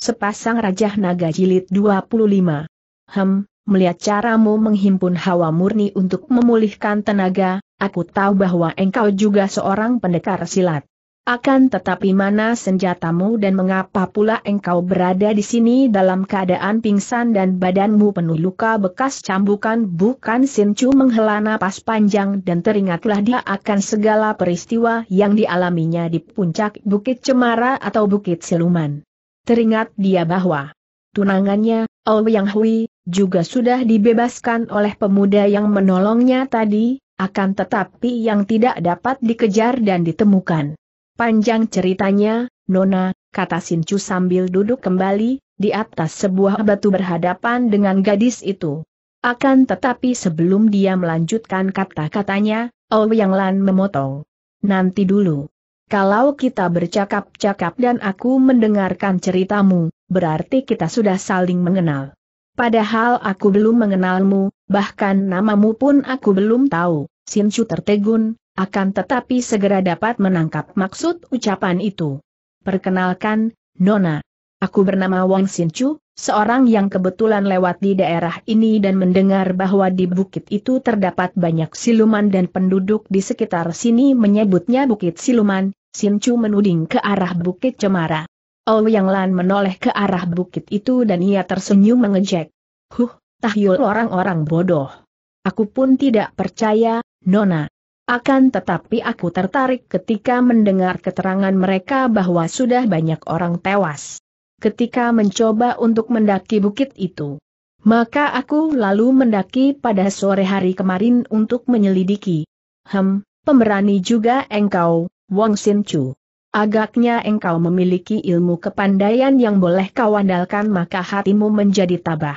Sepasang Raja Naga Jilid 25. Hem, melihat caramu menghimpun hawa murni untuk memulihkan tenaga, aku tahu bahwa engkau juga seorang pendekar silat. Akan tetapi mana senjatamu dan mengapa pula engkau berada di sini dalam keadaan pingsan dan badanmu penuh luka bekas cambukan bukan Sincu menghela napas panjang dan teringatlah dia akan segala peristiwa yang dialaminya di puncak Bukit Cemara atau Bukit Siluman. Teringat dia bahwa tunangannya, Ou Yang Hui, juga sudah dibebaskan oleh pemuda yang menolongnya tadi, akan tetapi yang tidak dapat dikejar dan ditemukan. Panjang ceritanya, Nona, kata Chu sambil duduk kembali, di atas sebuah batu berhadapan dengan gadis itu. Akan tetapi sebelum dia melanjutkan kata-katanya, Ou Yang Lan memotong. Nanti dulu. Kalau kita bercakap-cakap dan aku mendengarkan ceritamu, berarti kita sudah saling mengenal. Padahal aku belum mengenalmu, bahkan namamu pun aku belum tahu. Sinchu tertegun, akan tetapi segera dapat menangkap maksud ucapan itu. Perkenalkan, Nona. Aku bernama Wang Sinchu, seorang yang kebetulan lewat di daerah ini dan mendengar bahwa di bukit itu terdapat banyak siluman dan penduduk di sekitar sini menyebutnya Bukit Siluman, Sin Chu menuding ke arah bukit cemara. Oh Yang Lan menoleh ke arah bukit itu dan ia tersenyum mengejek. Huh, tahyul orang-orang bodoh. Aku pun tidak percaya, Nona. Akan tetapi aku tertarik ketika mendengar keterangan mereka bahwa sudah banyak orang tewas. Ketika mencoba untuk mendaki bukit itu. Maka aku lalu mendaki pada sore hari kemarin untuk menyelidiki. Hem, pemberani juga engkau, Wong Sin Chu. Agaknya engkau memiliki ilmu kepandaian yang boleh kau andalkan maka hatimu menjadi tabah.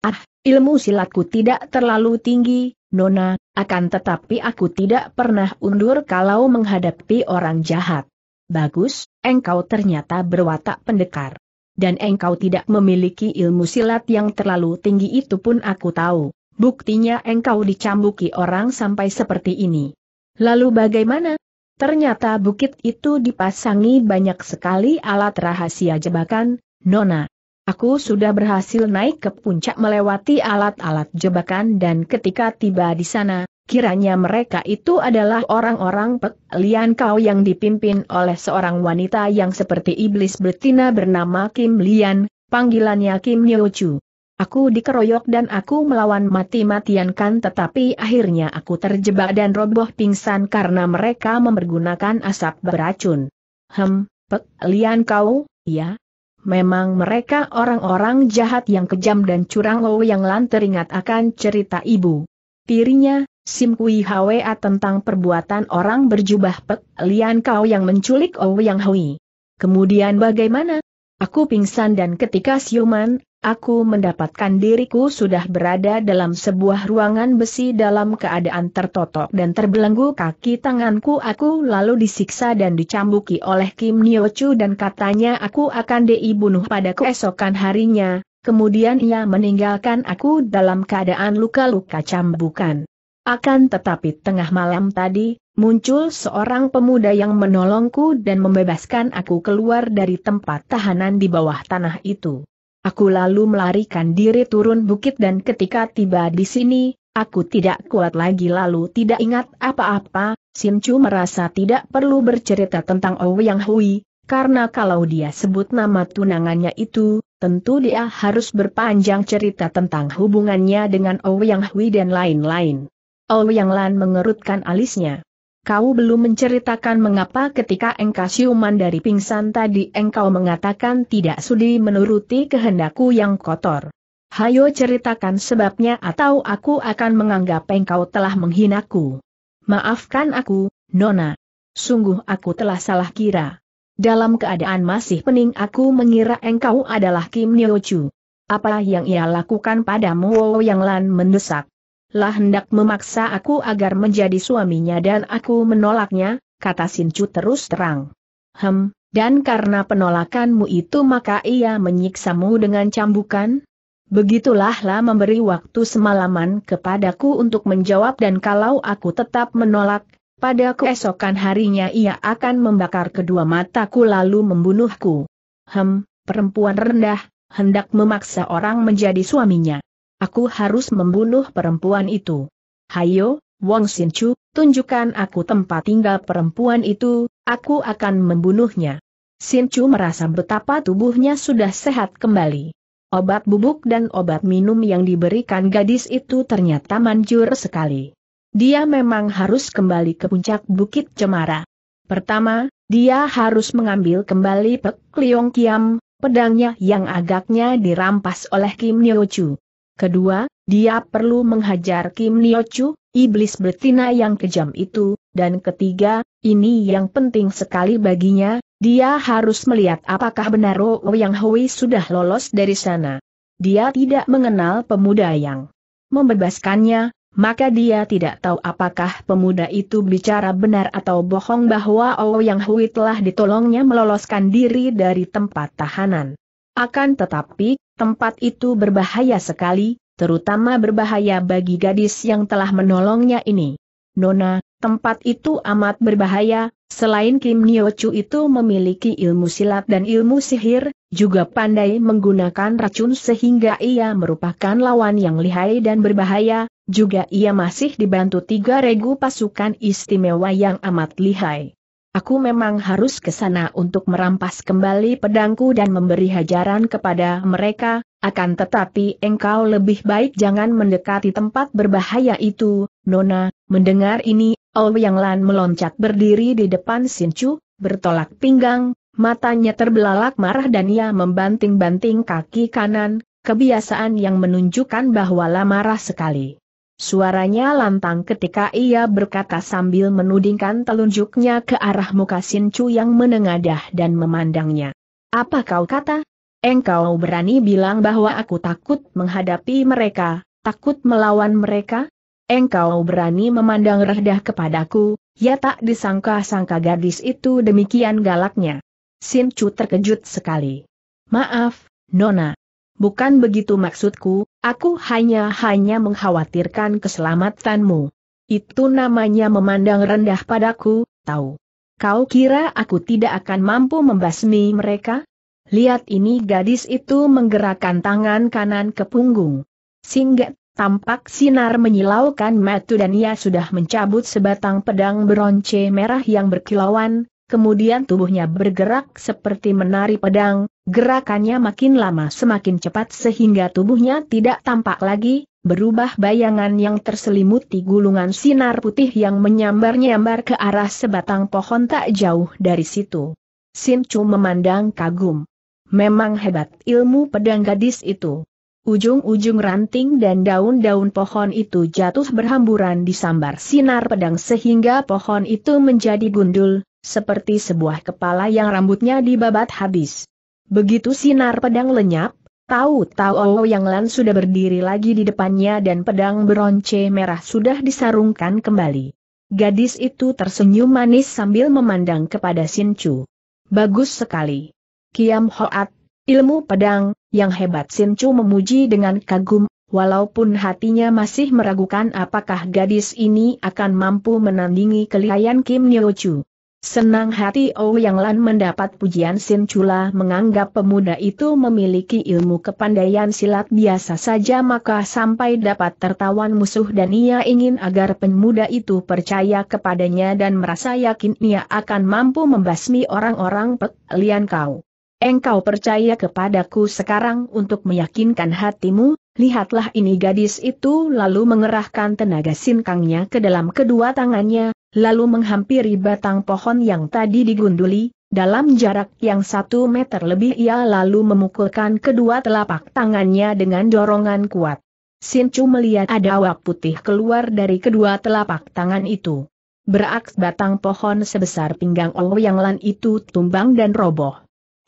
Ah, ilmu silatku tidak terlalu tinggi, Nona, akan tetapi aku tidak pernah undur kalau menghadapi orang jahat. Bagus, engkau ternyata berwatak pendekar. Dan engkau tidak memiliki ilmu silat yang terlalu tinggi itu pun aku tahu. Buktinya engkau dicambuki orang sampai seperti ini. Lalu bagaimana, Ternyata bukit itu dipasangi banyak sekali alat rahasia jebakan, Nona. Aku sudah berhasil naik ke puncak melewati alat-alat jebakan dan ketika tiba di sana, kiranya mereka itu adalah orang-orang Lian kau yang dipimpin oleh seorang wanita yang seperti iblis betina bernama Kim Lian, panggilannya Kim Nyo Chu. Aku dikeroyok dan aku melawan mati-matian kan tetapi akhirnya aku terjebak dan roboh pingsan karena mereka mempergunakan asap beracun. Hem, pek, lian kau, ya? Memang mereka orang-orang jahat yang kejam dan curang Owe oh, yang lan teringat akan cerita ibu. Tirinya, Sim Kui Hwa tentang perbuatan orang berjubah pek, lian kau yang menculik owe oh, yang Hui. Kemudian bagaimana? Aku pingsan dan ketika siuman, aku mendapatkan diriku sudah berada dalam sebuah ruangan besi dalam keadaan tertotok dan terbelenggu kaki tanganku aku lalu disiksa dan dicambuki oleh Kim Nyeo-chu dan katanya aku akan dibunuh pada keesokan harinya, kemudian ia meninggalkan aku dalam keadaan luka-luka cambukan. Akan tetapi tengah malam tadi, muncul seorang pemuda yang menolongku dan membebaskan aku keluar dari tempat tahanan di bawah tanah itu. Aku lalu melarikan diri turun bukit dan ketika tiba di sini, aku tidak kuat lagi lalu tidak ingat apa-apa, Chu merasa tidak perlu bercerita tentang Ouyang Hui, karena kalau dia sebut nama tunangannya itu, tentu dia harus berpanjang cerita tentang hubungannya dengan Ouyang Hui dan lain-lain. Ouyang Lan mengerutkan alisnya kau belum menceritakan mengapa ketika engkau siuman dari pingsan tadi engkau mengatakan tidak sudi menuruti kehendakku yang kotor. Hayo ceritakan sebabnya atau aku akan menganggap engkau telah menghinaku. Maafkan aku, Nona. Sungguh aku telah salah kira. Dalam keadaan masih pening aku mengira engkau adalah Kim Chu. Apa yang ia lakukan padamu Wow, Yang Lan mendesak lah hendak memaksa aku agar menjadi suaminya dan aku menolaknya, kata Sincu terus terang. Hem, dan karena penolakanmu itu maka ia menyiksamu dengan cambukan? Begitulah lah memberi waktu semalaman kepadaku untuk menjawab dan kalau aku tetap menolak, pada keesokan harinya ia akan membakar kedua mataku lalu membunuhku. Hem, perempuan rendah, hendak memaksa orang menjadi suaminya. Aku harus membunuh perempuan itu. Hayo, Wong Sinchu, tunjukkan aku tempat tinggal perempuan itu, aku akan membunuhnya. Sinchu merasa betapa tubuhnya sudah sehat kembali. Obat bubuk dan obat minum yang diberikan gadis itu ternyata manjur sekali. Dia memang harus kembali ke puncak Bukit Cemara. Pertama, dia harus mengambil kembali Pek Liong Kiam, pedangnya yang agaknya dirampas oleh Kim Nyo Chu. Kedua, dia perlu menghajar Kim Niochu, iblis betina yang kejam itu, dan ketiga, ini yang penting sekali baginya, dia harus melihat apakah benar Ro Yang Hui sudah lolos dari sana. Dia tidak mengenal pemuda yang membebaskannya, maka dia tidak tahu apakah pemuda itu bicara benar atau bohong bahwa O Yang Hui telah ditolongnya meloloskan diri dari tempat tahanan. Akan tetapi, Tempat itu berbahaya sekali, terutama berbahaya bagi gadis yang telah menolongnya ini. Nona, tempat itu amat berbahaya, selain Kim Niochu itu memiliki ilmu silat dan ilmu sihir, juga pandai menggunakan racun sehingga ia merupakan lawan yang lihai dan berbahaya, juga ia masih dibantu tiga regu pasukan istimewa yang amat lihai. Aku memang harus ke sana untuk merampas kembali pedangku dan memberi hajaran kepada mereka, akan tetapi engkau lebih baik jangan mendekati tempat berbahaya itu, Nona, mendengar ini, Ou Yang Lan meloncat berdiri di depan Chu, bertolak pinggang, matanya terbelalak marah dan ia membanting-banting kaki kanan, kebiasaan yang menunjukkan bahwa lama marah sekali. Suaranya lantang ketika ia berkata sambil menudingkan telunjuknya ke arah muka Sinchu yang menengadah dan memandangnya. Apa kau kata? Engkau berani bilang bahwa aku takut menghadapi mereka, takut melawan mereka? Engkau berani memandang redah kepadaku, ya tak disangka-sangka gadis itu demikian galaknya. Sinchu terkejut sekali. Maaf, Nona. Bukan begitu maksudku, Aku hanya-hanya mengkhawatirkan keselamatanmu. Itu namanya memandang rendah padaku, tahu. Kau kira aku tidak akan mampu membasmi mereka? Lihat ini gadis itu menggerakkan tangan kanan ke punggung. sehingga Tampak sinar menyilaukan metu dan ia sudah mencabut sebatang pedang beronce merah yang berkilauan, kemudian tubuhnya bergerak seperti menari pedang, gerakannya makin lama semakin cepat sehingga tubuhnya tidak tampak lagi, berubah bayangan yang terselimuti gulungan sinar putih yang menyambar-nyambar ke arah sebatang pohon tak jauh dari situ. Sin Chu memandang kagum. Memang hebat ilmu pedang gadis itu. Ujung-ujung ranting dan daun-daun pohon itu jatuh berhamburan di sambar sinar pedang sehingga pohon itu menjadi gundul, seperti sebuah kepala yang rambutnya dibabat habis. Begitu sinar pedang lenyap, tahu-tahu yang Lan sudah berdiri lagi di depannya dan pedang beronce merah sudah disarungkan kembali. Gadis itu tersenyum manis sambil memandang kepada Sin Chu. Bagus sekali. Kiam Hoat, ilmu pedang, yang hebat Sin Chu memuji dengan kagum Walaupun hatinya masih meragukan apakah gadis ini akan mampu menandingi kelihayan Kim Nyo Chu. Senang hati Ouyang oh Lan mendapat pujian Sin Chula menganggap pemuda itu memiliki ilmu kepandaian silat biasa saja maka sampai dapat tertawan musuh dan ia ingin agar pemuda itu percaya kepadanya dan merasa yakin ia akan mampu membasmi orang-orang Pek Lian Kau. Engkau percaya kepadaku sekarang untuk meyakinkan hatimu, lihatlah ini gadis itu lalu mengerahkan tenaga sinkangnya ke dalam kedua tangannya, lalu menghampiri batang pohon yang tadi digunduli, dalam jarak yang satu meter lebih ia lalu memukulkan kedua telapak tangannya dengan dorongan kuat. Sincu melihat ada awak putih keluar dari kedua telapak tangan itu. Beraks batang pohon sebesar pinggang yang Lan itu tumbang dan roboh.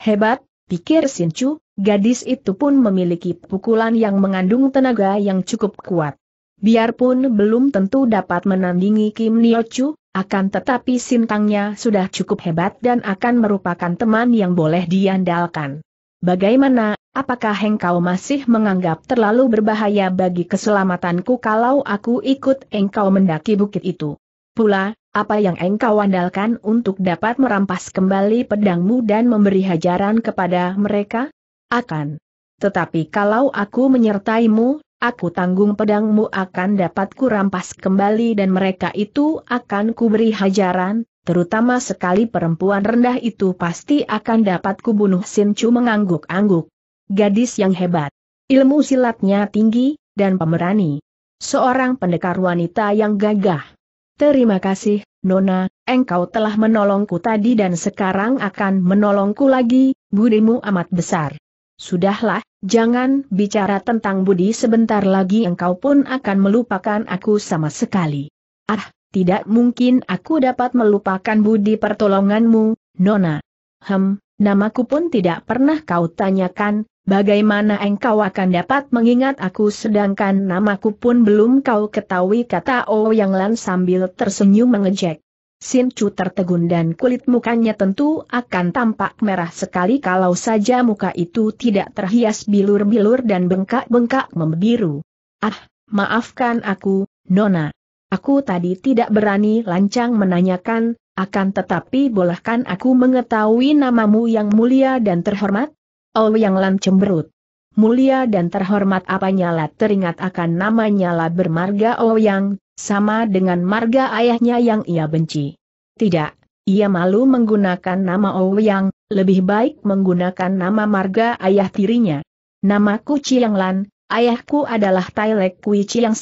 Hebat, pikir Sincu, gadis itu pun memiliki pukulan yang mengandung tenaga yang cukup kuat. Biarpun belum tentu dapat menandingi Kim Niochu, akan tetapi sintangnya sudah cukup hebat dan akan merupakan teman yang boleh diandalkan. Bagaimana, apakah engkau masih menganggap terlalu berbahaya bagi keselamatanku kalau aku ikut engkau mendaki bukit itu? Pula, apa yang engkau andalkan untuk dapat merampas kembali pedangmu dan memberi hajaran kepada mereka? Akan. Tetapi kalau aku menyertaimu, aku tanggung pedangmu akan dapat kurampas kembali dan mereka itu akan kuberi hajaran, terutama sekali perempuan rendah itu pasti akan dapat kubunuh Sincu mengangguk-angguk. Gadis yang hebat. Ilmu silatnya tinggi, dan pemberani. Seorang pendekar wanita yang gagah. Terima kasih, Nona, engkau telah menolongku tadi dan sekarang akan menolongku lagi, budimu amat besar. Sudahlah, jangan bicara tentang Budi sebentar lagi engkau pun akan melupakan aku sama sekali. Ah, tidak mungkin aku dapat melupakan Budi pertolonganmu, Nona. Hem, namaku pun tidak pernah kau tanyakan, bagaimana engkau akan dapat mengingat aku sedangkan namaku pun belum kau ketahui kata O Yang Lan sambil tersenyum mengejek. Sin Chu tertegun dan kulit mukanya tentu akan tampak merah sekali kalau saja muka itu tidak terhias bilur-bilur dan bengkak-bengkak membiru. Ah, maafkan aku, Nona. Aku tadi tidak berani lancang menanyakan, akan tetapi bolehkan aku mengetahui namamu yang mulia dan terhormat? Oh yang lan cemberut. Mulia dan terhormat apanya lah teringat akan namanya lah bermarga Ouyang, oh, sama dengan marga ayahnya yang ia benci. Tidak, ia malu menggunakan nama Ouyang, lebih baik menggunakan nama marga ayah tirinya. Namaku Chiang Lan, ayahku adalah Tailek Kui Chiang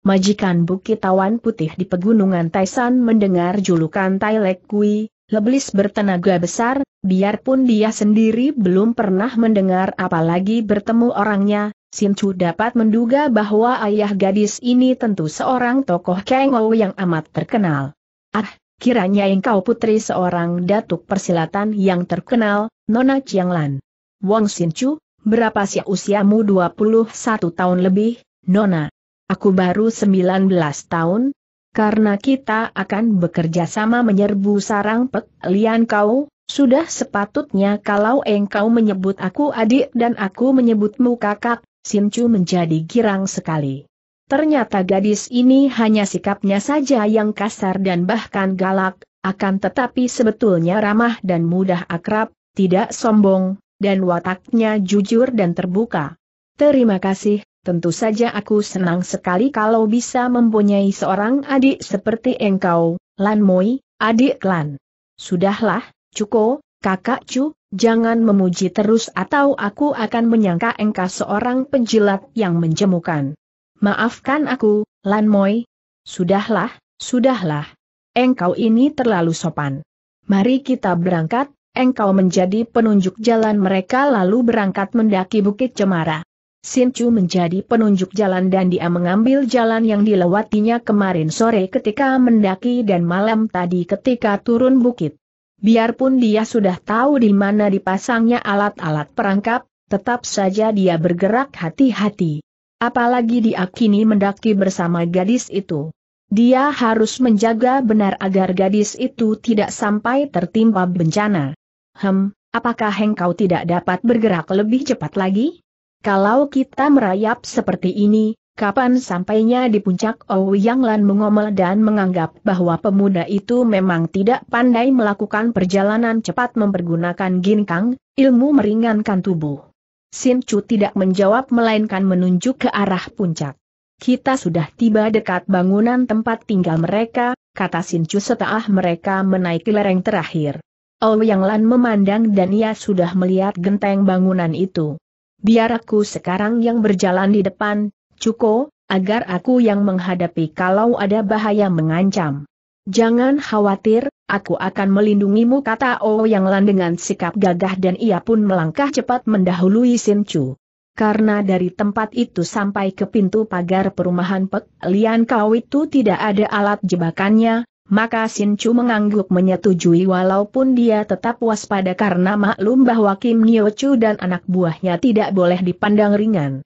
Majikan Bukit Tawan Putih di Pegunungan Taisan mendengar julukan Tailek Kui, leblis bertenaga besar, biarpun dia sendiri belum pernah mendengar apalagi bertemu orangnya, Sin Chu dapat menduga bahwa ayah gadis ini tentu seorang tokoh Ou yang amat terkenal. Ah, kiranya engkau putri seorang datuk persilatan yang terkenal, Nona Chianglan. Wong Sin Chu, berapa sih usiamu 21 tahun lebih, Nona? Aku baru 19 tahun. Karena kita akan bekerja sama menyerbu sarang pek lian kau, sudah sepatutnya kalau engkau menyebut aku adik dan aku menyebutmu kakak, Sim Chu menjadi girang sekali. Ternyata gadis ini hanya sikapnya saja yang kasar dan bahkan galak, akan tetapi sebetulnya ramah dan mudah akrab, tidak sombong, dan wataknya jujur dan terbuka. Terima kasih, tentu saja aku senang sekali kalau bisa mempunyai seorang adik seperti engkau, Lan Moi, adik Lan. Sudahlah, Cuko, kakak Cuk, Jangan memuji terus atau aku akan menyangka engkau seorang penjilat yang menjemukan. Maafkan aku, Lan Moi. Sudahlah, sudahlah. Engkau ini terlalu sopan. Mari kita berangkat, engkau menjadi penunjuk jalan mereka lalu berangkat mendaki Bukit Cemara. Sinchu menjadi penunjuk jalan dan dia mengambil jalan yang dilewatinya kemarin sore ketika mendaki dan malam tadi ketika turun bukit. Biarpun dia sudah tahu di mana dipasangnya alat-alat perangkap, tetap saja dia bergerak hati-hati. Apalagi dia kini mendaki bersama gadis itu. Dia harus menjaga benar agar gadis itu tidak sampai tertimpa bencana. Hem, apakah engkau tidak dapat bergerak lebih cepat lagi? Kalau kita merayap seperti ini, Kapan sampainya di puncak Ouyang Yang Lan mengomel dan menganggap bahwa pemuda itu memang tidak pandai melakukan perjalanan cepat mempergunakan ginkang, ilmu meringankan tubuh. Sin Chu tidak menjawab melainkan menunjuk ke arah puncak. Kita sudah tiba dekat bangunan tempat tinggal mereka, kata Sin Chu setelah mereka menaiki lereng terakhir. Ouyang Yang Lan memandang dan ia sudah melihat genteng bangunan itu. Biar aku sekarang yang berjalan di depan, Cuko, agar aku yang menghadapi kalau ada bahaya mengancam. Jangan khawatir, aku akan melindungimu kata O Yang Lan dengan sikap gagah dan ia pun melangkah cepat mendahului Sin Chu. Karena dari tempat itu sampai ke pintu pagar perumahan Pek Lian Kau itu tidak ada alat jebakannya, maka Sin Chu mengangguk menyetujui walaupun dia tetap waspada karena maklum bahwa Kim Nio Chu dan anak buahnya tidak boleh dipandang ringan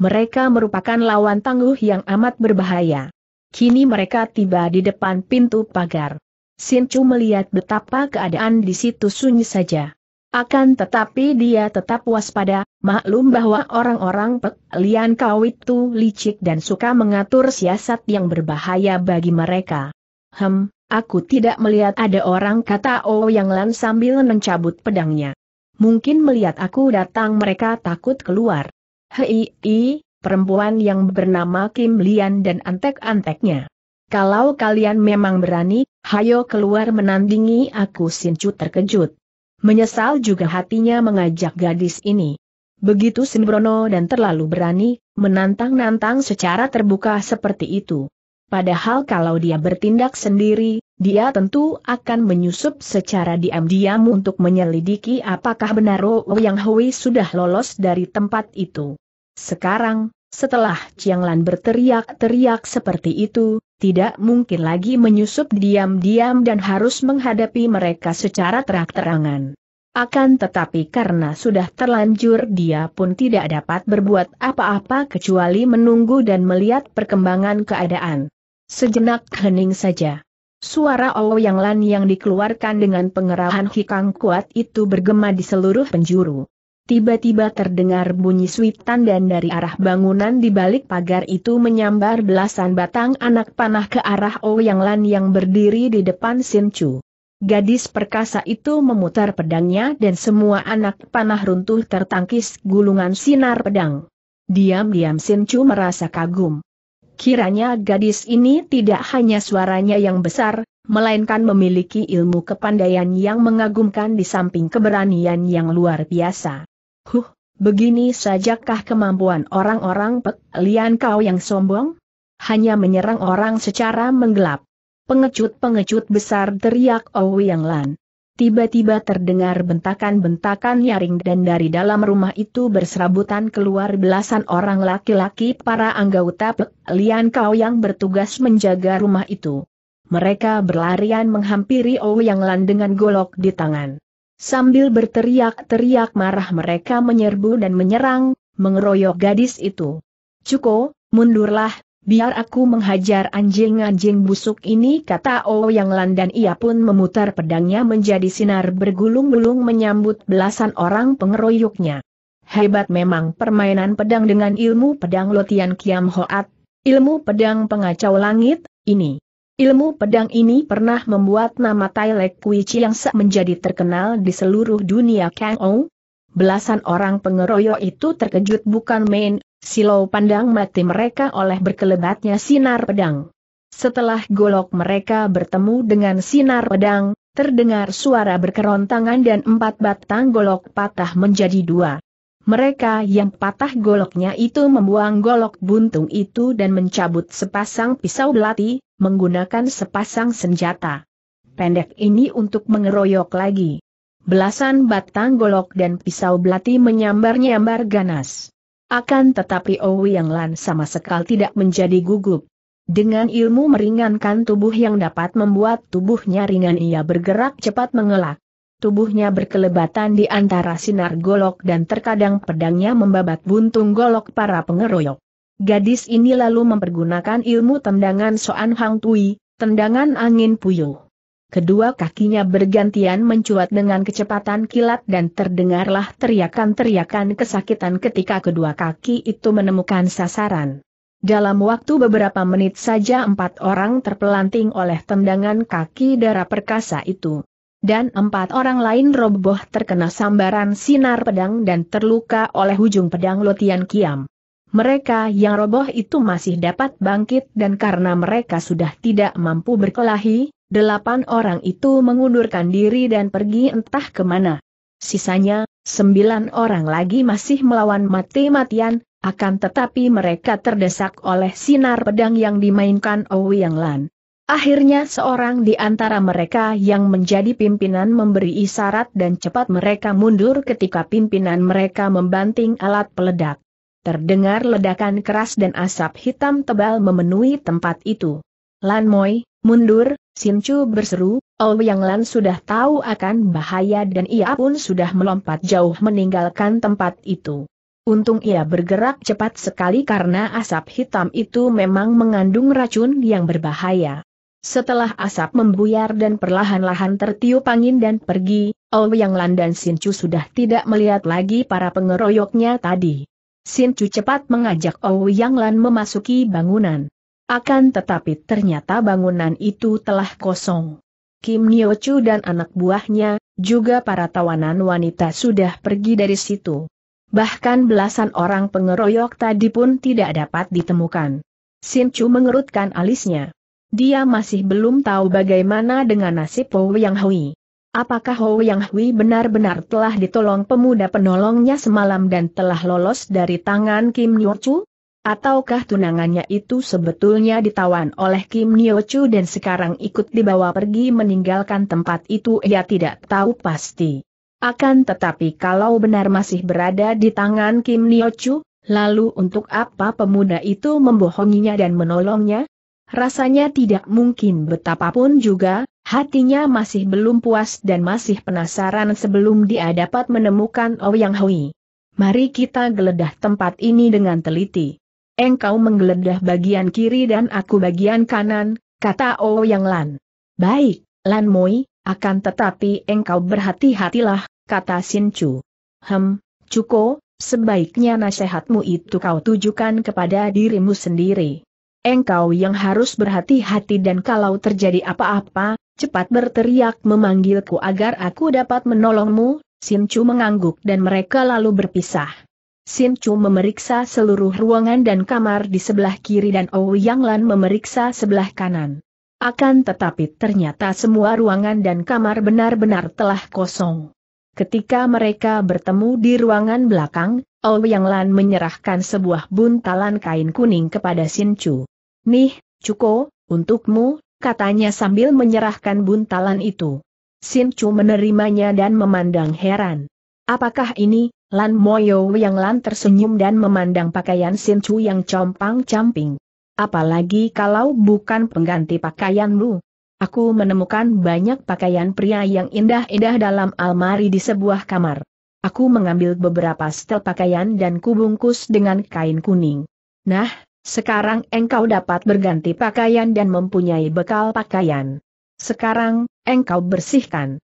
mereka merupakan lawan tangguh yang amat berbahaya. Kini mereka tiba di depan pintu pagar. Sincu melihat betapa keadaan di situ sunyi saja. Akan tetapi dia tetap waspada, maklum bahwa orang-orang Lian Kau itu licik dan suka mengatur siasat yang berbahaya bagi mereka. Hem, aku tidak melihat ada orang kata O yang Lan sambil mencabut pedangnya. Mungkin melihat aku datang mereka takut keluar. Hei, perempuan yang bernama Kim Lian dan antek-anteknya. Kalau kalian memang berani, hayo keluar menandingi aku Chu terkejut. Menyesal juga hatinya mengajak gadis ini. Begitu sembrono dan terlalu berani, menantang-nantang secara terbuka seperti itu. Padahal kalau dia bertindak sendiri, dia tentu akan menyusup secara diam-diam untuk menyelidiki apakah benar Ro Yang Hui sudah lolos dari tempat itu. Sekarang, setelah Chiang Lan berteriak-teriak seperti itu, tidak mungkin lagi menyusup diam-diam dan harus menghadapi mereka secara terang-terangan. Akan tetapi karena sudah terlanjur dia pun tidak dapat berbuat apa-apa kecuali menunggu dan melihat perkembangan keadaan. Sejenak hening saja. Suara Yang Lan yang dikeluarkan dengan pengerahan hikang kuat itu bergema di seluruh penjuru. Tiba-tiba terdengar bunyi suitan dan dari arah bangunan di balik pagar itu menyambar belasan batang anak panah ke arah oh Yang Lan yang berdiri di depan Sin Chu. Gadis perkasa itu memutar pedangnya dan semua anak panah runtuh tertangkis gulungan sinar pedang. Diam-diam Sin Chu merasa kagum. Kiranya gadis ini tidak hanya suaranya yang besar, melainkan memiliki ilmu kepandaian yang mengagumkan di samping keberanian yang luar biasa. Huh, begini sajakah kemampuan orang-orang Pek kau yang sombong? Hanya menyerang orang secara menggelap. Pengecut-pengecut besar teriak Owi Yang Lan. Tiba-tiba terdengar bentakan-bentakan nyaring dan dari dalam rumah itu berserabutan keluar belasan orang laki-laki para anggota Lian Kau yang bertugas menjaga rumah itu. Mereka berlarian menghampiri Ouyang Lan dengan golok di tangan. Sambil berteriak-teriak marah mereka menyerbu dan menyerang, mengeroyok gadis itu. Cuko, mundurlah, Biar aku menghajar anjing-anjing busuk ini kata Oh yang dan ia pun memutar pedangnya menjadi sinar bergulung-gulung menyambut belasan orang pengeroyoknya. Hebat memang permainan pedang dengan ilmu pedang Lotian Kiam Hoat, ilmu pedang pengacau langit, ini. Ilmu pedang ini pernah membuat nama Tai Lek Kui Chiang Se menjadi terkenal di seluruh dunia Kang Ou. Belasan orang pengeroyok itu terkejut bukan main, Silau pandang mati mereka oleh berkelebatnya sinar pedang. Setelah golok mereka bertemu dengan sinar pedang, terdengar suara berkerontangan dan empat batang golok patah menjadi dua. Mereka yang patah goloknya itu membuang golok buntung itu dan mencabut sepasang pisau belati, menggunakan sepasang senjata. Pendek ini untuk mengeroyok lagi. Belasan batang golok dan pisau belati menyambar-nyambar ganas. Akan tetapi Owi Yang Lan sama sekali tidak menjadi gugup. Dengan ilmu meringankan tubuh yang dapat membuat tubuhnya ringan ia bergerak cepat mengelak. Tubuhnya berkelebatan di antara sinar golok dan terkadang pedangnya membabat buntung golok para pengeroyok. Gadis ini lalu mempergunakan ilmu tendangan Soan Hang Tui, tendangan angin puyuh kedua kakinya bergantian mencuat dengan kecepatan kilat dan terdengarlah teriakan-teriakan kesakitan ketika kedua kaki itu menemukan sasaran. Dalam waktu beberapa menit saja empat orang terpelanting oleh tendangan kaki darah perkasa itu. Dan empat orang lain roboh terkena sambaran sinar pedang dan terluka oleh ujung pedang Lotian Kiam. Mereka yang roboh itu masih dapat bangkit dan karena mereka sudah tidak mampu berkelahi, Delapan orang itu mengundurkan diri dan pergi entah kemana. Sisanya, sembilan orang lagi masih melawan mati-matian, akan tetapi mereka terdesak oleh sinar pedang yang dimainkan Ouyang Lan. Akhirnya seorang di antara mereka yang menjadi pimpinan memberi isyarat dan cepat mereka mundur ketika pimpinan mereka membanting alat peledak. Terdengar ledakan keras dan asap hitam tebal memenuhi tempat itu. Lan Moi, mundur, Sin Chu berseru, Ou Yang Lan sudah tahu akan bahaya dan ia pun sudah melompat jauh meninggalkan tempat itu. Untung ia bergerak cepat sekali karena asap hitam itu memang mengandung racun yang berbahaya. Setelah asap membuyar dan perlahan-lahan tertiup angin dan pergi, Ou Yang Lan dan Sin Chu sudah tidak melihat lagi para pengeroyoknya tadi. Sin Chu cepat mengajak Ou Yang Lan memasuki bangunan. Akan tetapi ternyata bangunan itu telah kosong. Kim Nyo Chu dan anak buahnya, juga para tawanan wanita sudah pergi dari situ. Bahkan belasan orang pengeroyok tadi pun tidak dapat ditemukan. Sin Chu mengerutkan alisnya. Dia masih belum tahu bagaimana dengan nasib Ho Yang Hui. Apakah Ho Yang Hui benar-benar telah ditolong pemuda penolongnya semalam dan telah lolos dari tangan Kim Nyo Chu? Ataukah tunangannya itu sebetulnya ditawan oleh Kim Nyo Chu dan sekarang ikut dibawa pergi meninggalkan tempat itu ia tidak tahu pasti. Akan tetapi kalau benar masih berada di tangan Kim Nyo Chu, lalu untuk apa pemuda itu membohonginya dan menolongnya? Rasanya tidak mungkin betapapun juga, hatinya masih belum puas dan masih penasaran sebelum dia dapat menemukan Ouyang oh Hui. Mari kita geledah tempat ini dengan teliti engkau menggeledah bagian kiri dan aku bagian kanan, kata O oh Yang Lan. Baik, Lan Moi, akan tetapi engkau berhati-hatilah, kata Sin Chu. Hem, Cuko, sebaiknya nasihatmu itu kau tujukan kepada dirimu sendiri. Engkau yang harus berhati-hati dan kalau terjadi apa-apa, cepat berteriak memanggilku agar aku dapat menolongmu, Sin Chu mengangguk dan mereka lalu berpisah. Sim Chu memeriksa seluruh ruangan dan kamar di sebelah kiri dan Yang Lan memeriksa sebelah kanan. Akan tetapi ternyata semua ruangan dan kamar benar-benar telah kosong. Ketika mereka bertemu di ruangan belakang, Yang Lan menyerahkan sebuah buntalan kain kuning kepada Sin Chu. Nih, Cuko, untukmu, katanya sambil menyerahkan buntalan itu. Sin Chu menerimanya dan memandang heran. Apakah ini, Lan Moyo yang Lan tersenyum dan memandang pakaian Sin Chu yang compang-camping. Apalagi kalau bukan pengganti pakaianmu. Aku menemukan banyak pakaian pria yang indah-indah dalam almari di sebuah kamar. Aku mengambil beberapa setel pakaian dan kubungkus dengan kain kuning. Nah, sekarang engkau dapat berganti pakaian dan mempunyai bekal pakaian. Sekarang, engkau bersihkan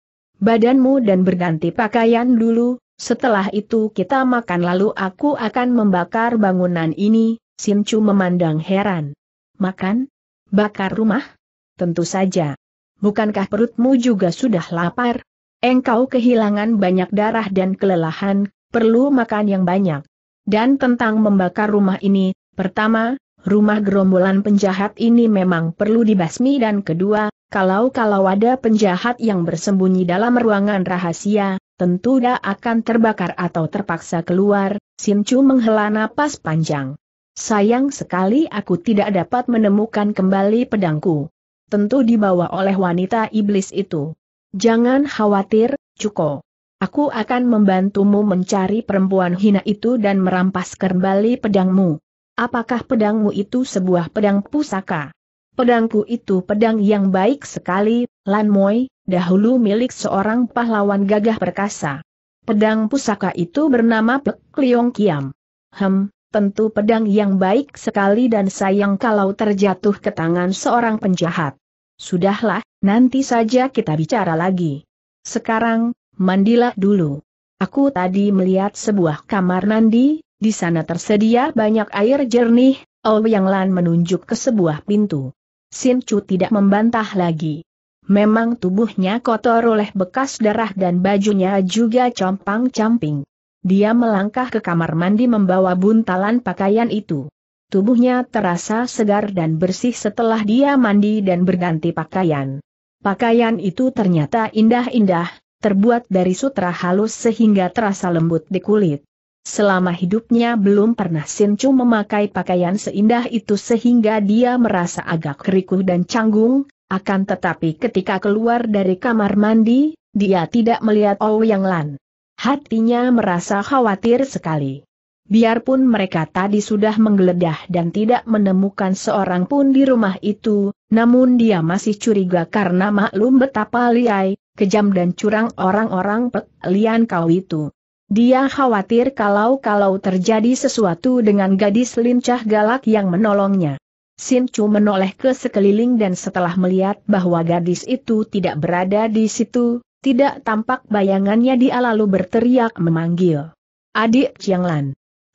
badanmu dan berganti pakaian dulu, setelah itu kita makan lalu aku akan membakar bangunan ini, Simcu memandang heran. Makan? Bakar rumah? Tentu saja. Bukankah perutmu juga sudah lapar? Engkau kehilangan banyak darah dan kelelahan, perlu makan yang banyak. Dan tentang membakar rumah ini, pertama, rumah gerombolan penjahat ini memang perlu dibasmi dan kedua, kalau-kalau ada penjahat yang bersembunyi dalam ruangan rahasia, tentu dia akan terbakar atau terpaksa keluar, Sin Chu menghela napas panjang. Sayang sekali aku tidak dapat menemukan kembali pedangku. Tentu dibawa oleh wanita iblis itu. Jangan khawatir, Cuko. Aku akan membantumu mencari perempuan hina itu dan merampas kembali pedangmu. Apakah pedangmu itu sebuah pedang pusaka? Pedangku itu pedang yang baik sekali, Lan Moi, dahulu milik seorang pahlawan gagah perkasa. Pedang pusaka itu bernama Pek Liong Kiam. Hem, tentu pedang yang baik sekali dan sayang kalau terjatuh ke tangan seorang penjahat. Sudahlah, nanti saja kita bicara lagi. Sekarang, mandilah dulu. Aku tadi melihat sebuah kamar mandi, di sana tersedia banyak air jernih, Oh Yang Lan menunjuk ke sebuah pintu. Sin Chu tidak membantah lagi. Memang tubuhnya kotor oleh bekas darah dan bajunya juga compang-camping. Dia melangkah ke kamar mandi membawa buntalan pakaian itu. Tubuhnya terasa segar dan bersih setelah dia mandi dan berganti pakaian. Pakaian itu ternyata indah-indah, terbuat dari sutra halus sehingga terasa lembut di kulit. Selama hidupnya belum pernah Sincu memakai pakaian seindah itu sehingga dia merasa agak kerikuh dan canggung, akan tetapi ketika keluar dari kamar mandi, dia tidak melihat oh Yang Lan. Hatinya merasa khawatir sekali. Biarpun mereka tadi sudah menggeledah dan tidak menemukan seorang pun di rumah itu, namun dia masih curiga karena maklum betapa liai, kejam dan curang orang-orang pelian Kau itu. Dia khawatir kalau-kalau terjadi sesuatu dengan gadis lincah galak yang menolongnya. Sin Chu menoleh ke sekeliling dan setelah melihat bahwa gadis itu tidak berada di situ, tidak tampak bayangannya dia lalu berteriak memanggil. Adik Chiang Lan.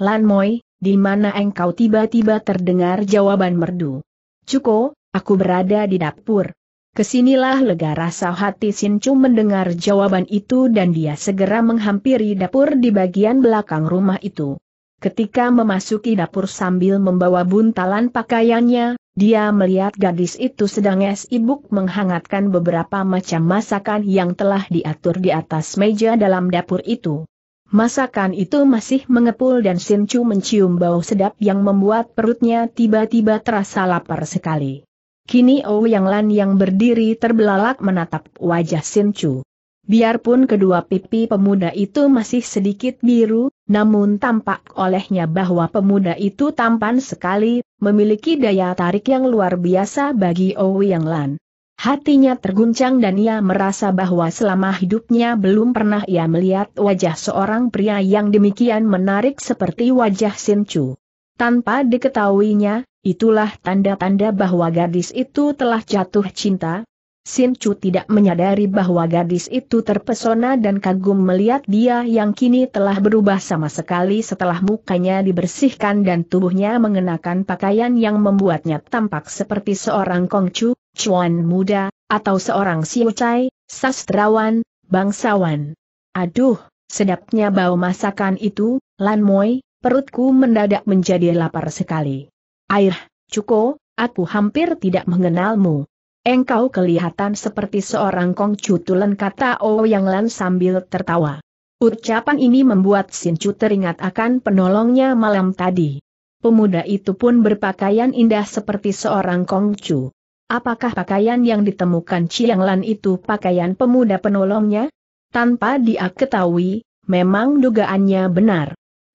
Lan Moi, di mana engkau tiba-tiba terdengar jawaban merdu. Cuko, aku berada di dapur. Kesinilah lega rasa hati Sin Chu mendengar jawaban itu dan dia segera menghampiri dapur di bagian belakang rumah itu. Ketika memasuki dapur sambil membawa buntalan pakaiannya, dia melihat gadis itu sedang es ibuk menghangatkan beberapa macam masakan yang telah diatur di atas meja dalam dapur itu. Masakan itu masih mengepul dan Sinchu mencium bau sedap yang membuat perutnya tiba-tiba terasa lapar sekali. Kini Ouyang Lan yang berdiri terbelalak menatap wajah Sinchu. Biarpun kedua pipi pemuda itu masih sedikit biru, namun tampak olehnya bahwa pemuda itu tampan sekali, memiliki daya tarik yang luar biasa bagi Ouyang Lan. Hatinya terguncang dan ia merasa bahwa selama hidupnya belum pernah ia melihat wajah seorang pria yang demikian menarik seperti wajah Chu. Tanpa diketahuinya, itulah tanda-tanda bahwa gadis itu telah jatuh cinta, Sin Chu tidak menyadari bahwa gadis itu terpesona dan kagum melihat dia yang kini telah berubah sama sekali setelah mukanya dibersihkan dan tubuhnya mengenakan pakaian yang membuatnya tampak seperti seorang kongcu, cuan muda, atau seorang siucai, sastrawan, bangsawan. Aduh, sedapnya bau masakan itu, Lan Moi, perutku mendadak menjadi lapar sekali. Air, Cuko, aku hampir tidak mengenalmu. Engkau kelihatan seperti seorang kongcu tulen kata Oh Yang Lan sambil tertawa. Ucapan ini membuat Chu teringat akan penolongnya malam tadi. Pemuda itu pun berpakaian indah seperti seorang kongcu. Apakah pakaian yang ditemukan Chiang Lan itu pakaian pemuda penolongnya? Tanpa dia ketahui, memang dugaannya benar.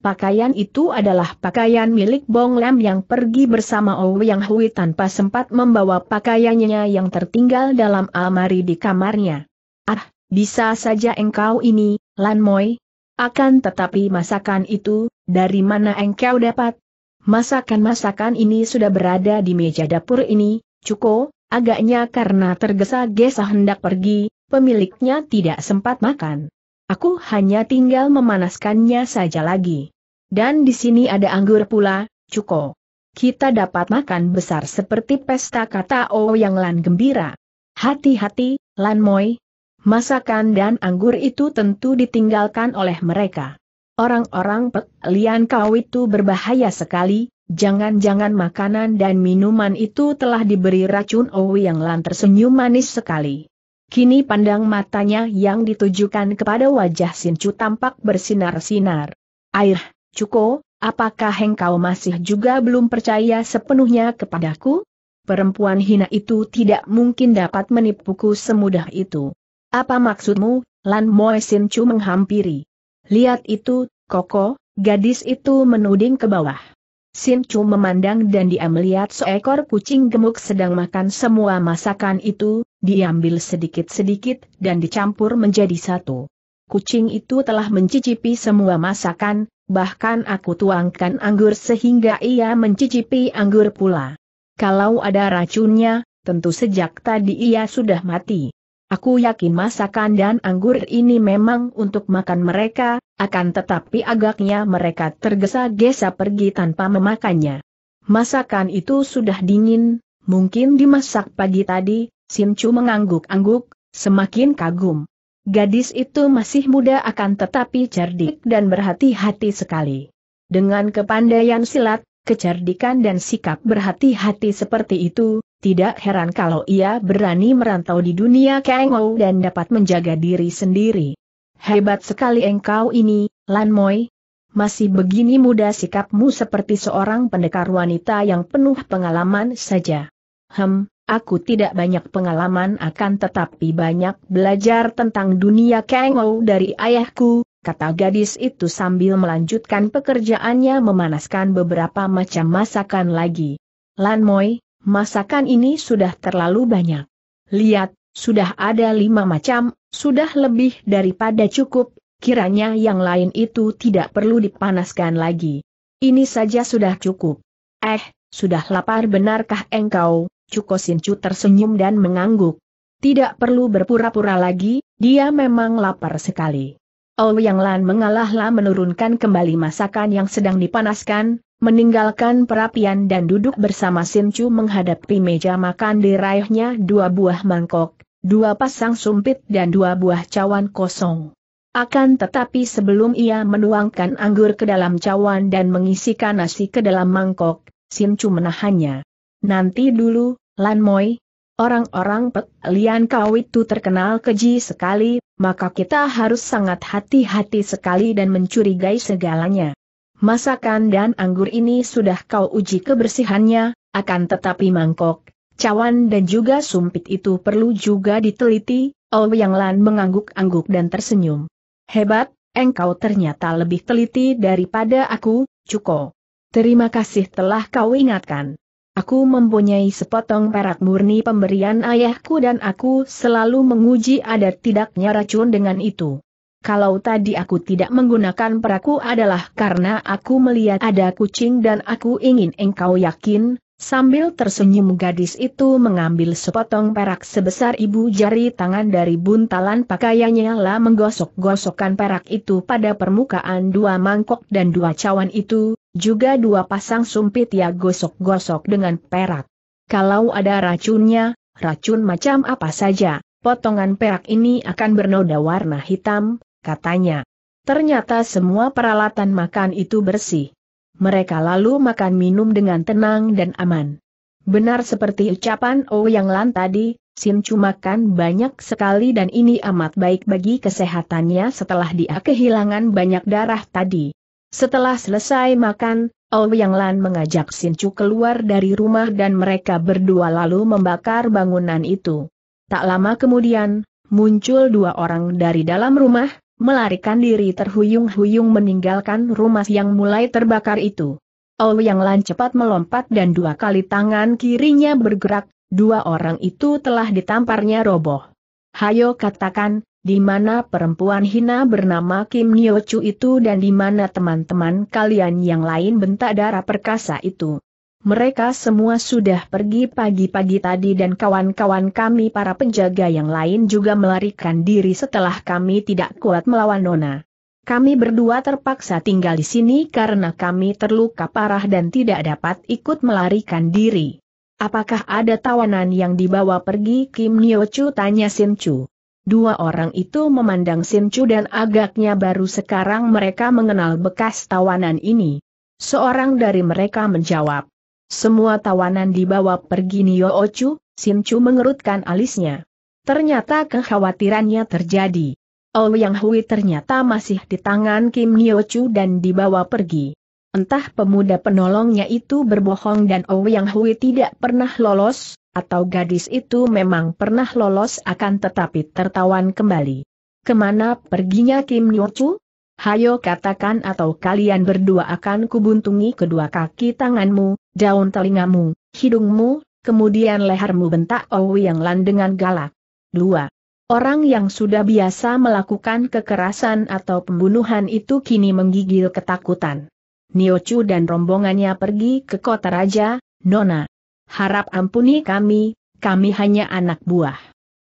Pakaian itu adalah pakaian milik Bong Lam yang pergi bersama Ou Yang Hui tanpa sempat membawa pakaiannya yang tertinggal dalam almari di kamarnya. Ah, bisa saja engkau ini, Lan Moi. Akan tetapi masakan itu, dari mana engkau dapat? Masakan-masakan ini sudah berada di meja dapur ini, Cuko, agaknya karena tergesa-gesa hendak pergi, pemiliknya tidak sempat makan. Aku hanya tinggal memanaskannya saja lagi. Dan di sini ada anggur pula, Cuko. Kita dapat makan besar seperti pesta kata O yang Lan gembira. Hati-hati, Lan Moi. Masakan dan anggur itu tentu ditinggalkan oleh mereka. Orang-orang Pek Lian Kau itu berbahaya sekali, jangan-jangan makanan dan minuman itu telah diberi racun O yang Lan tersenyum manis sekali. Kini pandang matanya yang ditujukan kepada wajah Sinchu tampak bersinar-sinar. Air, Cuko, apakah engkau masih juga belum percaya sepenuhnya kepadaku? Perempuan hina itu tidak mungkin dapat menipuku semudah itu. Apa maksudmu? Lan Moesin Sin Chu menghampiri. Lihat itu, Koko, gadis itu menuding ke bawah. Sin Chu memandang dan dia melihat seekor kucing gemuk sedang makan semua masakan itu, diambil sedikit-sedikit dan dicampur menjadi satu kucing itu telah mencicipi semua masakan, bahkan aku tuangkan anggur sehingga ia mencicipi anggur pula. Kalau ada racunnya, tentu sejak tadi ia sudah mati. Aku yakin masakan dan anggur ini memang untuk makan mereka, akan tetapi agaknya mereka tergesa-gesa pergi tanpa memakannya. Masakan itu sudah dingin, mungkin dimasak pagi tadi, Sincu mengangguk-angguk, semakin kagum. Gadis itu masih muda akan tetapi cerdik dan berhati-hati sekali. Dengan kepandaian silat, kecerdikan dan sikap berhati-hati seperti itu, tidak heran kalau ia berani merantau di dunia Kengou dan dapat menjaga diri sendiri. Hebat sekali engkau ini, Lan Moi. Masih begini muda sikapmu seperti seorang pendekar wanita yang penuh pengalaman saja. Hem, Aku tidak banyak pengalaman akan tetapi banyak belajar tentang dunia Kengou dari ayahku, kata gadis itu sambil melanjutkan pekerjaannya memanaskan beberapa macam masakan lagi. Lan Moi, masakan ini sudah terlalu banyak. Lihat, sudah ada lima macam, sudah lebih daripada cukup, kiranya yang lain itu tidak perlu dipanaskan lagi. Ini saja sudah cukup. Eh, sudah lapar benarkah engkau? Cuko Sincu tersenyum dan mengangguk. Tidak perlu berpura-pura lagi, dia memang lapar sekali. Ouyang Lan mengalahlah menurunkan kembali masakan yang sedang dipanaskan, meninggalkan perapian dan duduk bersama Sincu menghadapi meja makan diraihnya dua buah mangkok, dua pasang sumpit dan dua buah cawan kosong. Akan tetapi sebelum ia menuangkan anggur ke dalam cawan dan mengisikan nasi ke dalam mangkok, Sincu menahannya. Nanti dulu, Lan Moi, orang-orang Pek Lian Kau itu terkenal keji sekali, maka kita harus sangat hati-hati sekali dan mencurigai segalanya. Masakan dan anggur ini sudah kau uji kebersihannya, akan tetapi mangkok, cawan dan juga sumpit itu perlu juga diteliti, Oh Yang Lan mengangguk-angguk dan tersenyum. Hebat, engkau ternyata lebih teliti daripada aku, Cuko. Terima kasih telah kau ingatkan. Aku mempunyai sepotong perak murni pemberian ayahku dan aku selalu menguji ada tidaknya racun dengan itu. Kalau tadi aku tidak menggunakan perakku adalah karena aku melihat ada kucing dan aku ingin engkau yakin, Sambil tersenyum gadis itu mengambil sepotong perak sebesar ibu jari tangan dari buntalan pakaiannya lah menggosok-gosokkan perak itu pada permukaan dua mangkok dan dua cawan itu, juga dua pasang sumpit ya gosok-gosok dengan perak. Kalau ada racunnya, racun macam apa saja, potongan perak ini akan bernoda warna hitam, katanya. Ternyata semua peralatan makan itu bersih. Mereka lalu makan minum dengan tenang dan aman. Benar seperti ucapan O oh yang Lan tadi, Sin Chu makan banyak sekali dan ini amat baik bagi kesehatannya setelah dia kehilangan banyak darah tadi. Setelah selesai makan, oh yang Lan mengajak Sin Chu keluar dari rumah dan mereka berdua lalu membakar bangunan itu. Tak lama kemudian, muncul dua orang dari dalam rumah, melarikan diri terhuyung-huyung meninggalkan rumah yang mulai terbakar itu. Ou Yang Lan cepat melompat dan dua kali tangan kirinya bergerak, dua orang itu telah ditamparnya roboh. Hayo katakan, di mana perempuan hina bernama Kim Nyo Chu itu dan di mana teman-teman kalian yang lain bentak darah perkasa itu. Mereka semua sudah pergi pagi-pagi tadi dan kawan-kawan kami para penjaga yang lain juga melarikan diri setelah kami tidak kuat melawan Nona. Kami berdua terpaksa tinggal di sini karena kami terluka parah dan tidak dapat ikut melarikan diri. Apakah ada tawanan yang dibawa pergi Kim Nyo Chu tanya Sin Chu. Dua orang itu memandang Sin Chu dan agaknya baru sekarang mereka mengenal bekas tawanan ini. Seorang dari mereka menjawab, semua tawanan dibawa pergi Nio Ochu, Chu mengerutkan alisnya. Ternyata kekhawatirannya terjadi. Oh Yang Hui ternyata masih di tangan Kim Niochu dan dibawa pergi. Entah pemuda penolongnya itu berbohong dan Oh Yang Hui tidak pernah lolos, atau gadis itu memang pernah lolos akan tetapi tertawan kembali. Kemana perginya Kim Niochu? Hayo katakan atau kalian berdua akan kubuntungi kedua kaki tanganmu, daun telingamu, hidungmu, kemudian lehermu bentak Owi yang lan dengan galak. 2. Orang yang sudah biasa melakukan kekerasan atau pembunuhan itu kini menggigil ketakutan. Niochu dan rombongannya pergi ke kota raja, Nona. Harap ampuni kami, kami hanya anak buah.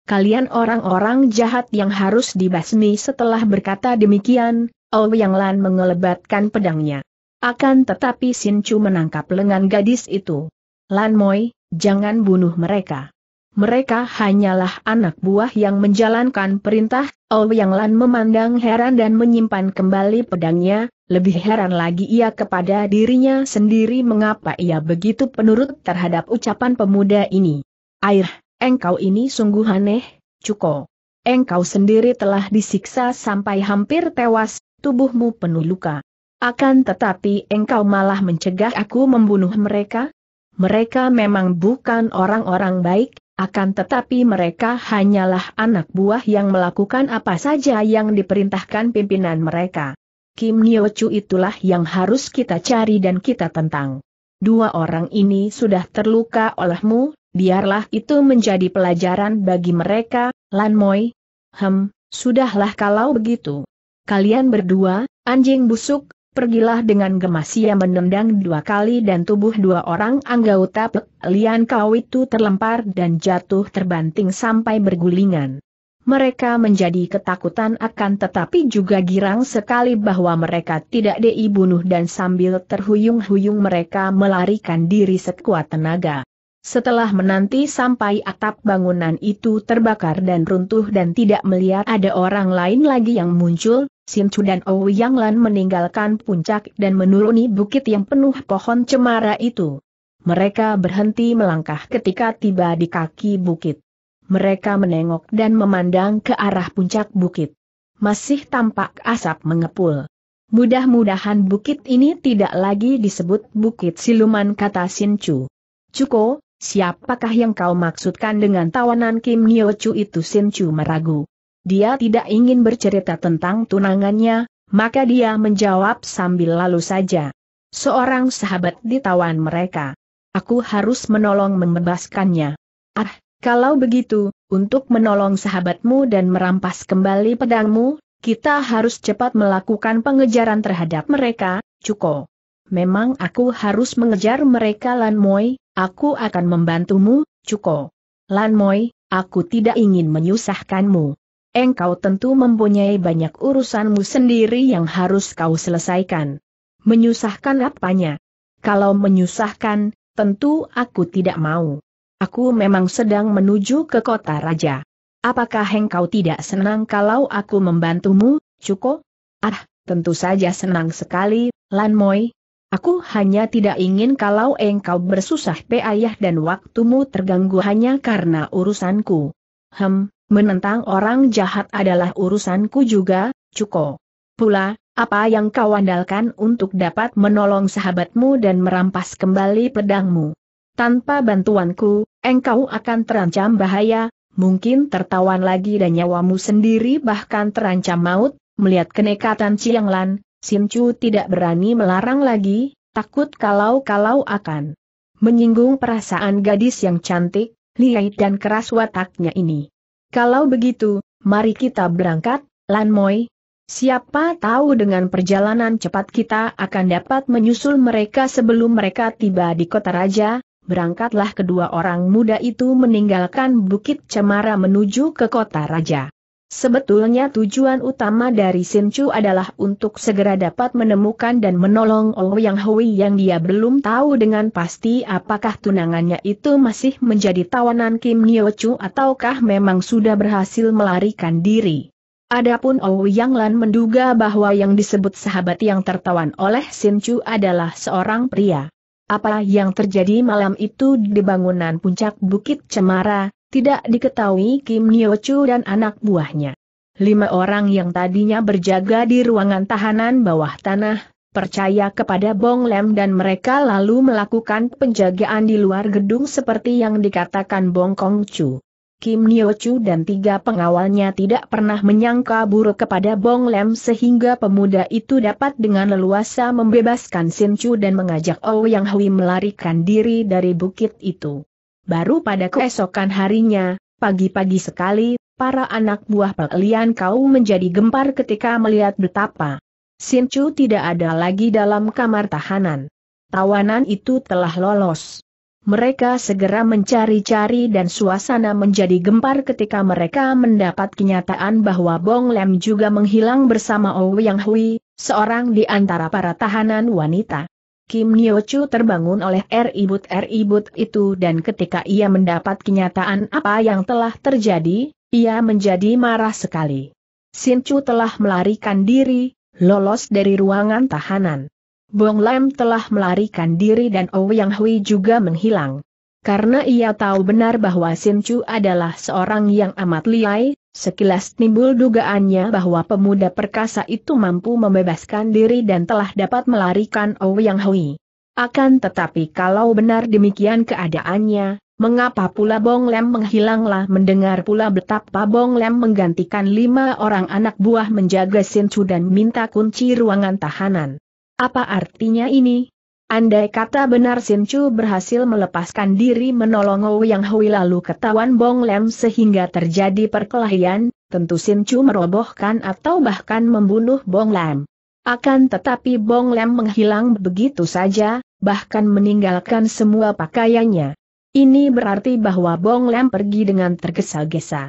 Kalian orang-orang jahat yang harus dibasmi setelah berkata demikian, yang Lan mengelebatkan pedangnya. Akan tetapi Sin Chu menangkap lengan gadis itu. Lan Moi, jangan bunuh mereka. Mereka hanyalah anak buah yang menjalankan perintah, Ouyang Lan memandang heran dan menyimpan kembali pedangnya, lebih heran lagi ia kepada dirinya sendiri mengapa ia begitu penurut terhadap ucapan pemuda ini. Air, engkau ini sungguh aneh, Cuko. Engkau sendiri telah disiksa sampai hampir tewas, tubuhmu penuh luka. Akan tetapi engkau malah mencegah aku membunuh mereka? Mereka memang bukan orang-orang baik, akan tetapi mereka hanyalah anak buah yang melakukan apa saja yang diperintahkan pimpinan mereka. Kim Chu itulah yang harus kita cari dan kita tentang. Dua orang ini sudah terluka olehmu, biarlah itu menjadi pelajaran bagi mereka, Lan Moi. Hem, sudahlah kalau begitu. Kalian berdua, anjing busuk, pergilah dengan gemas ia menendang dua kali dan tubuh dua orang anggota Pek Lian Kau itu terlempar dan jatuh terbanting sampai bergulingan. Mereka menjadi ketakutan akan tetapi juga girang sekali bahwa mereka tidak dibunuh dan sambil terhuyung-huyung mereka melarikan diri sekuat tenaga. Setelah menanti sampai atap bangunan itu terbakar dan runtuh dan tidak melihat ada orang lain lagi yang muncul, Sin Chu dan Yang Lan meninggalkan puncak dan menuruni bukit yang penuh pohon cemara itu. Mereka berhenti melangkah ketika tiba di kaki bukit. Mereka menengok dan memandang ke arah puncak bukit. Masih tampak asap mengepul. Mudah-mudahan bukit ini tidak lagi disebut Bukit Siluman kata Sin Chu. Cuko, siapakah yang kau maksudkan dengan tawanan Kim Nyo Chu itu Sin Chu meragu dia tidak ingin bercerita tentang tunangannya, maka dia menjawab sambil lalu saja. Seorang sahabat ditawan mereka. Aku harus menolong membebaskannya. Ah, kalau begitu, untuk menolong sahabatmu dan merampas kembali pedangmu, kita harus cepat melakukan pengejaran terhadap mereka, Cuko. Memang aku harus mengejar mereka Lan Moi, aku akan membantumu, Cuko. Lan Moi, aku tidak ingin menyusahkanmu engkau tentu mempunyai banyak urusanmu sendiri yang harus kau selesaikan. Menyusahkan apanya? Kalau menyusahkan, tentu aku tidak mau. Aku memang sedang menuju ke kota raja. Apakah engkau tidak senang kalau aku membantumu, Cuko? Ah, tentu saja senang sekali, Lan Moi. Aku hanya tidak ingin kalau engkau bersusah payah dan waktumu terganggu hanya karena urusanku. Hem, Menentang orang jahat adalah urusanku juga, Cuko. Pula, apa yang kau andalkan untuk dapat menolong sahabatmu dan merampas kembali pedangmu? Tanpa bantuanku, engkau akan terancam bahaya, mungkin tertawan lagi dan nyawamu sendiri bahkan terancam maut, melihat kenekatan Chiang Lan, Simcu tidak berani melarang lagi, takut kalau-kalau akan menyinggung perasaan gadis yang cantik, liai dan keras wataknya ini. Kalau begitu, mari kita berangkat, Lan Moi. Siapa tahu dengan perjalanan cepat kita akan dapat menyusul mereka sebelum mereka tiba di kota raja, berangkatlah kedua orang muda itu meninggalkan Bukit Cemara menuju ke kota raja. Sebetulnya tujuan utama dari Sin Chu adalah untuk segera dapat menemukan dan menolong Ouyang Hui yang dia belum tahu dengan pasti apakah tunangannya itu masih menjadi tawanan Kim Nyo Chu ataukah memang sudah berhasil melarikan diri. Adapun Ouyang Lan menduga bahwa yang disebut sahabat yang tertawan oleh Sin Chu adalah seorang pria. Apa yang terjadi malam itu di bangunan puncak Bukit Cemara, tidak diketahui Kim Chu dan anak buahnya. Lima orang yang tadinya berjaga di ruangan tahanan bawah tanah, percaya kepada Bong Lem dan mereka lalu melakukan penjagaan di luar gedung seperti yang dikatakan Bong Kong Chu. Kim Chu dan tiga pengawalnya tidak pernah menyangka buruk kepada Bong Lem sehingga pemuda itu dapat dengan leluasa membebaskan Sin Chu dan mengajak Ouyang oh Yang Hui melarikan diri dari bukit itu. Baru pada keesokan harinya, pagi-pagi sekali, para anak buah pelian kau menjadi gempar ketika melihat betapa Chu tidak ada lagi dalam kamar tahanan. Tawanan itu telah lolos. Mereka segera mencari-cari dan suasana menjadi gempar ketika mereka mendapat kenyataan bahwa Bong Lem juga menghilang bersama Ouyang Hui, seorang di antara para tahanan wanita. Kim Nyo Chu terbangun oleh eribut-eribut itu dan ketika ia mendapat kenyataan apa yang telah terjadi, ia menjadi marah sekali. Sin Chu telah melarikan diri, lolos dari ruangan tahanan. Bong Lam telah melarikan diri dan Yang Hui juga menghilang. Karena ia tahu benar bahwa Sin Chu adalah seorang yang amat liai, Sekilas timbul dugaannya bahwa pemuda perkasa itu mampu membebaskan diri dan telah dapat melarikan Ouyang Hui. Akan tetapi kalau benar demikian keadaannya, mengapa pula Bong Lem menghilanglah mendengar pula betapa Bong Lem menggantikan lima orang anak buah menjaga Chu dan minta kunci ruangan tahanan. Apa artinya ini? Andai kata benar Sin Chu berhasil melepaskan diri menolong Yang Hui lalu ketahuan Bong Lem sehingga terjadi perkelahian, tentu Sin Chu merobohkan atau bahkan membunuh Bong Lem. Akan tetapi Bong Lem menghilang begitu saja, bahkan meninggalkan semua pakaiannya. Ini berarti bahwa Bong Lem pergi dengan tergesa-gesa.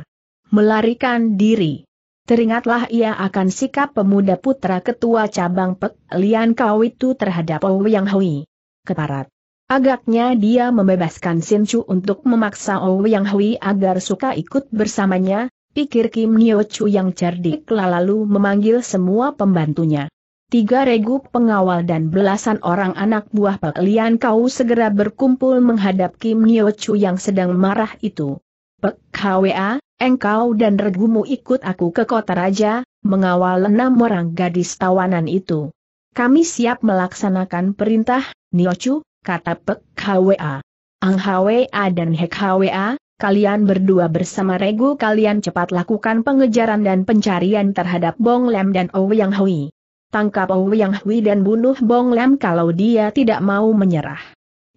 Melarikan diri. Teringatlah ia akan sikap pemuda putra ketua cabang Pek Lian Kau itu terhadap Ouyang Hui. Keparat. Agaknya dia membebaskan Chu untuk memaksa Ouyang Hui agar suka ikut bersamanya, pikir Kim Nyo Chu yang cerdik lalu memanggil semua pembantunya. Tiga regu pengawal dan belasan orang anak buah Pek Lian Kau segera berkumpul menghadap Kim Nyo Chu yang sedang marah itu. Pek Hwa, engkau dan regumu ikut aku ke kota raja, mengawal enam orang gadis tawanan itu. Kami siap melaksanakan perintah, Niochu, kata Pek Hwa. Ang Hwa dan Hek Hwa, kalian berdua bersama regu kalian cepat lakukan pengejaran dan pencarian terhadap Bong Lem dan Ouyang Hui. Tangkap Ouyang Hui dan bunuh Bong Lem kalau dia tidak mau menyerah.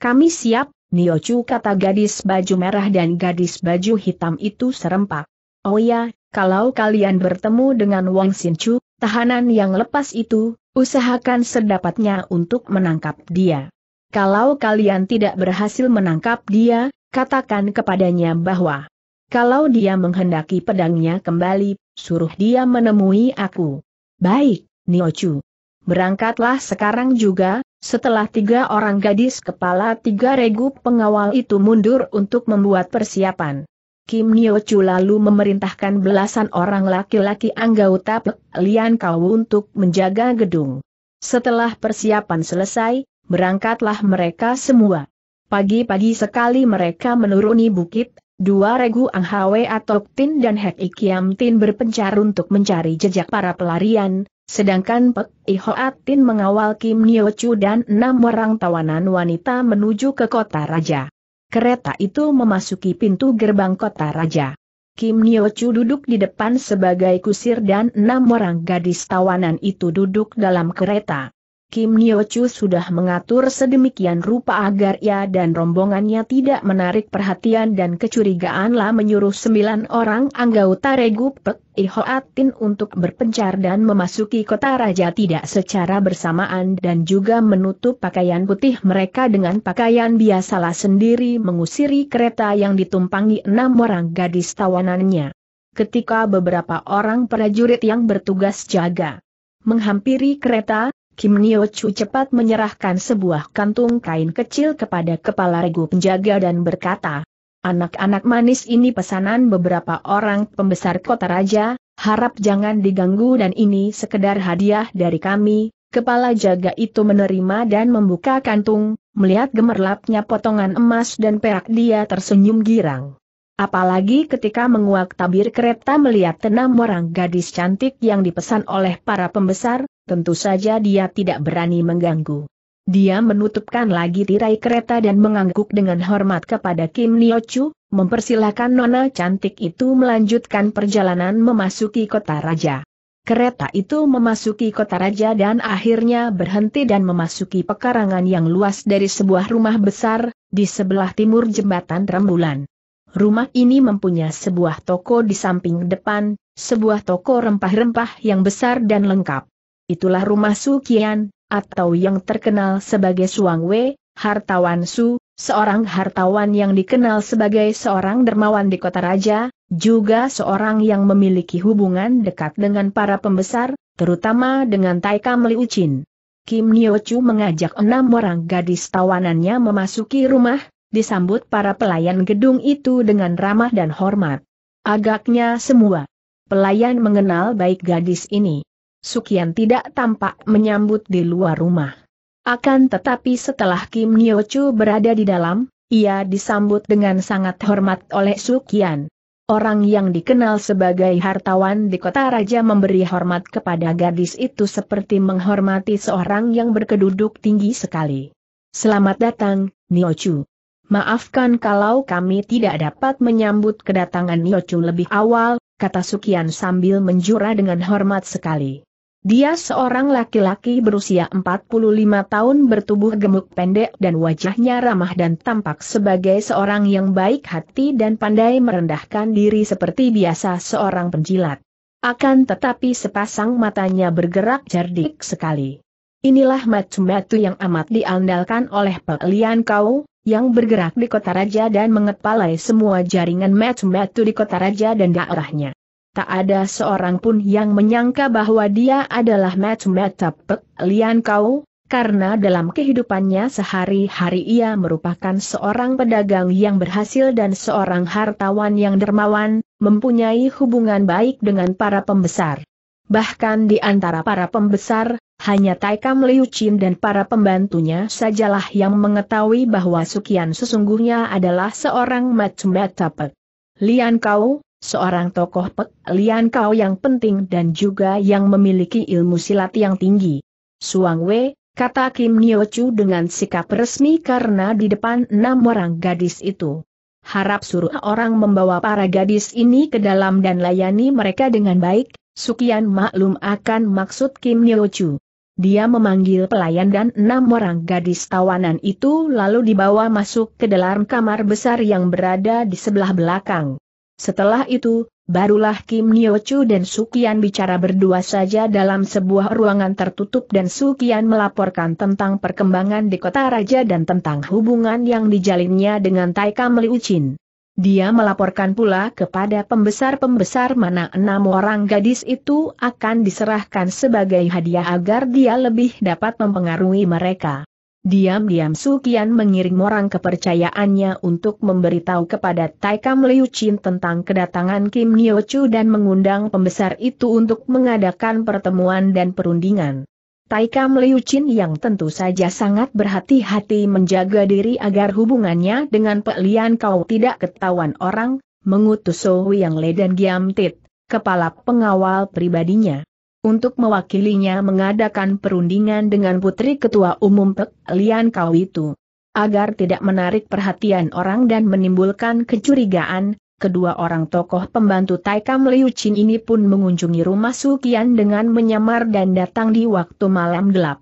Kami siap, Niochu kata gadis baju merah dan gadis baju hitam itu serempak. Oh ya, kalau kalian bertemu dengan Wang Sinchu, tahanan yang lepas itu, usahakan sedapatnya untuk menangkap dia. Kalau kalian tidak berhasil menangkap dia, katakan kepadanya bahwa kalau dia menghendaki pedangnya kembali, suruh dia menemui aku. Baik, Niochu. Berangkatlah sekarang juga, setelah tiga orang gadis kepala tiga regu pengawal itu mundur untuk membuat persiapan. Kim Chu lalu memerintahkan belasan orang laki-laki anggota Pek Lian Kau untuk menjaga gedung. Setelah persiapan selesai, berangkatlah mereka semua. Pagi-pagi sekali mereka menuruni bukit, Dua regu Ang Hwe Atok Tin dan Hek Ikiam Tin berpencar untuk mencari jejak para pelarian, sedangkan Pek Ihoat Tin mengawal Kim Nyo Chu dan enam orang tawanan wanita menuju ke kota raja. Kereta itu memasuki pintu gerbang kota raja. Kim Nyo Chu duduk di depan sebagai kusir dan enam orang gadis tawanan itu duduk dalam kereta. Kim Nyo Chu sudah mengatur sedemikian rupa agar ia dan rombongannya tidak menarik perhatian dan kecurigaanlah menyuruh sembilan orang anggota Regu Pek Ihoatin untuk berpencar dan memasuki kota raja tidak secara bersamaan dan juga menutup pakaian putih mereka dengan pakaian biasalah sendiri mengusiri kereta yang ditumpangi enam orang gadis tawanannya. Ketika beberapa orang prajurit yang bertugas jaga menghampiri kereta, Kim Nio Chu cepat menyerahkan sebuah kantung kain kecil kepada kepala regu penjaga dan berkata, Anak-anak manis ini pesanan beberapa orang pembesar kota raja, harap jangan diganggu dan ini sekedar hadiah dari kami. Kepala jaga itu menerima dan membuka kantung, melihat gemerlapnya potongan emas dan perak dia tersenyum girang. Apalagi ketika menguak tabir kereta melihat enam orang gadis cantik yang dipesan oleh para pembesar, tentu saja dia tidak berani mengganggu. Dia menutupkan lagi tirai kereta dan mengangguk dengan hormat kepada Kim Chu, mempersilahkan nona cantik itu melanjutkan perjalanan memasuki kota raja. Kereta itu memasuki kota raja dan akhirnya berhenti dan memasuki pekarangan yang luas dari sebuah rumah besar, di sebelah timur jembatan rembulan. Rumah ini mempunyai sebuah toko di samping depan, sebuah toko rempah-rempah yang besar dan lengkap itulah rumah Su Kian, atau yang terkenal sebagai Suang Wei, hartawan Su, seorang hartawan yang dikenal sebagai seorang dermawan di kota raja, juga seorang yang memiliki hubungan dekat dengan para pembesar, terutama dengan Taika Meliucin. Kim Nyo Chu mengajak enam orang gadis tawanannya memasuki rumah, disambut para pelayan gedung itu dengan ramah dan hormat. Agaknya semua pelayan mengenal baik gadis ini. Sukian tidak tampak menyambut di luar rumah. Akan tetapi setelah Kim Nyo Chu berada di dalam, ia disambut dengan sangat hormat oleh Sukian. Orang yang dikenal sebagai hartawan di kota raja memberi hormat kepada gadis itu seperti menghormati seorang yang berkeduduk tinggi sekali. Selamat datang, Nyo Chu. Maafkan kalau kami tidak dapat menyambut kedatangan Nyo Chu lebih awal, kata Sukian sambil menjura dengan hormat sekali. Dia seorang laki-laki berusia 45 tahun bertubuh gemuk pendek dan wajahnya ramah dan tampak sebagai seorang yang baik hati dan pandai merendahkan diri seperti biasa seorang penjilat. Akan tetapi sepasang matanya bergerak cerdik sekali. Inilah Matsumetu yang amat diandalkan oleh pelian Kau, yang bergerak di kota raja dan mengepalai semua jaringan Matsumetu di kota raja dan daerahnya. Tak ada seorang pun yang menyangka bahwa dia adalah Mat Mat Lian Kau, karena dalam kehidupannya sehari-hari ia merupakan seorang pedagang yang berhasil dan seorang hartawan yang dermawan, mempunyai hubungan baik dengan para pembesar. Bahkan di antara para pembesar, hanya Taikam Liu Chin dan para pembantunya sajalah yang mengetahui bahwa Sukian sesungguhnya adalah seorang macam Lian Kau, Seorang tokoh Pek Kau yang penting dan juga yang memiliki ilmu silat yang tinggi. Suang Wei, kata Kim Nio Chu dengan sikap resmi karena di depan enam orang gadis itu. Harap suruh orang membawa para gadis ini ke dalam dan layani mereka dengan baik, Sukian maklum akan maksud Kim Nio Chu. Dia memanggil pelayan dan enam orang gadis tawanan itu lalu dibawa masuk ke dalam kamar besar yang berada di sebelah belakang. Setelah itu, barulah Kim Chu dan Sukian bicara berdua saja dalam sebuah ruangan tertutup dan Sukian melaporkan tentang perkembangan di kota raja dan tentang hubungan yang dijalinnya dengan Taika Meliucin. Dia melaporkan pula kepada pembesar-pembesar mana enam orang gadis itu akan diserahkan sebagai hadiah agar dia lebih dapat mempengaruhi mereka. Diam-diam Sukian mengirim orang kepercayaannya untuk memberitahu kepada Taikam Liu Chin tentang kedatangan Kim Nio Chu dan mengundang pembesar itu untuk mengadakan pertemuan dan perundingan. Taikam Liu Chin yang tentu saja sangat berhati-hati menjaga diri agar hubungannya dengan Pe Lian Kau tidak ketahuan orang, mengutus So Yang Le dan Giam Tit, kepala pengawal pribadinya untuk mewakilinya mengadakan perundingan dengan putri ketua umum Pek Lian Kau itu. Agar tidak menarik perhatian orang dan menimbulkan kecurigaan, kedua orang tokoh pembantu Taikam Liu Chin ini pun mengunjungi rumah Sukian dengan menyamar dan datang di waktu malam gelap.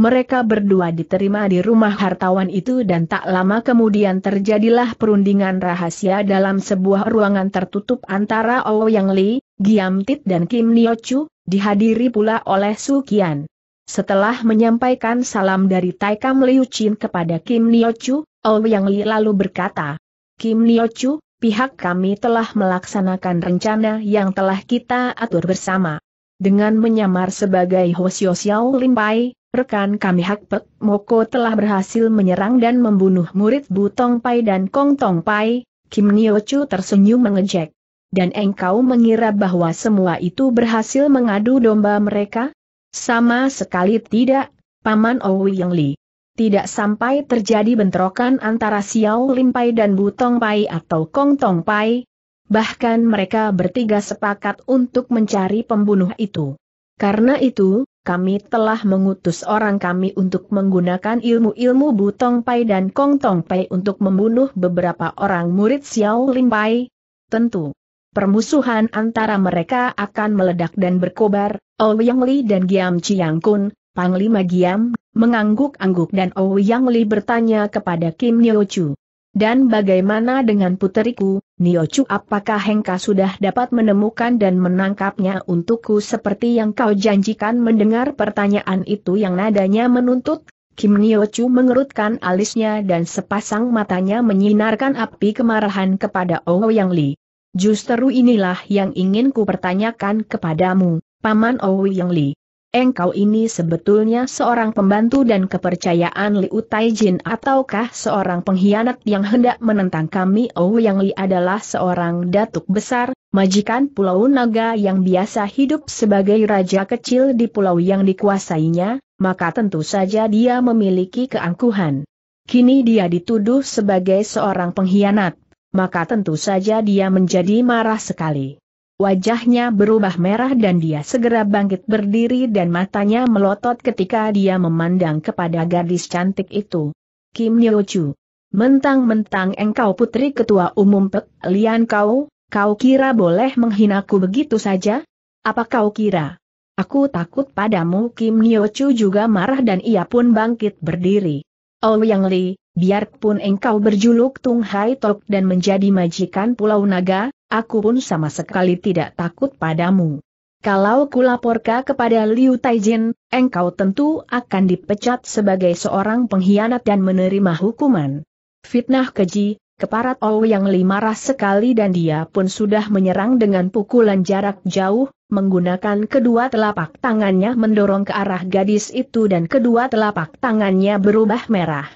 Mereka berdua diterima di rumah hartawan itu dan tak lama kemudian terjadilah perundingan rahasia dalam sebuah ruangan tertutup antara Ouyang Li, Giam Tit dan Kim Niochu. Dihadiri pula oleh Su Kian. Setelah menyampaikan salam dari Taikam Liu Chin kepada Kim Niochu, Ou Yang Li lalu berkata, Kim Niochu, pihak kami telah melaksanakan rencana yang telah kita atur bersama. Dengan menyamar sebagai Hosio Xiao Limpai, rekan kami Hak Pek Moko telah berhasil menyerang dan membunuh murid Butong Pai dan Kong Tong Pai, Kim Niochu tersenyum mengejek. Dan engkau mengira bahwa semua itu berhasil mengadu domba mereka? Sama sekali tidak, Paman Owi Yang Li. Tidak sampai terjadi bentrokan antara Xiao Lim Pai dan Butong Pai atau Kong Tong Pai. Bahkan mereka bertiga sepakat untuk mencari pembunuh itu. Karena itu, kami telah mengutus orang kami untuk menggunakan ilmu-ilmu Butong Pai dan Kong Tong Pai untuk membunuh beberapa orang murid Xiao Lim Pai. Tentu, Permusuhan antara mereka akan meledak dan berkobar, Ouyang Li dan Giam Chiang Kun, Panglima Giam, mengangguk-angguk dan Ouyang Li bertanya kepada Kim Niochu. Dan bagaimana dengan puteriku, Niochu apakah Hengka sudah dapat menemukan dan menangkapnya untukku seperti yang kau janjikan mendengar pertanyaan itu yang nadanya menuntut? Kim Niochu mengerutkan alisnya dan sepasang matanya menyinarkan api kemarahan kepada Ouyang Li. Justru inilah yang ingin ku pertanyakan kepadamu, Paman Owi Yang Li. Engkau ini sebetulnya seorang pembantu dan kepercayaan Liu Taijin ataukah seorang pengkhianat yang hendak menentang kami Owi Yang Li adalah seorang datuk besar, majikan Pulau Naga yang biasa hidup sebagai raja kecil di pulau yang dikuasainya, maka tentu saja dia memiliki keangkuhan. Kini dia dituduh sebagai seorang pengkhianat, maka tentu saja dia menjadi marah sekali. Wajahnya berubah merah dan dia segera bangkit berdiri dan matanya melotot ketika dia memandang kepada gadis cantik itu. Kim Nyo Chu. Mentang-mentang engkau putri ketua umum Pek Lian kau, kau kira boleh menghinaku begitu saja? Apa kau kira? Aku takut padamu Kim Nyo Chu juga marah dan ia pun bangkit berdiri. Oh Yang Li, biarpun engkau berjuluk Tung Hai Tok dan menjadi majikan Pulau Naga, aku pun sama sekali tidak takut padamu. Kalau kulaporka kepada Liu Taijin, engkau tentu akan dipecat sebagai seorang pengkhianat dan menerima hukuman. Fitnah keji, keparat Ou yang marah sekali dan dia pun sudah menyerang dengan pukulan jarak jauh, menggunakan kedua telapak tangannya mendorong ke arah gadis itu dan kedua telapak tangannya berubah merah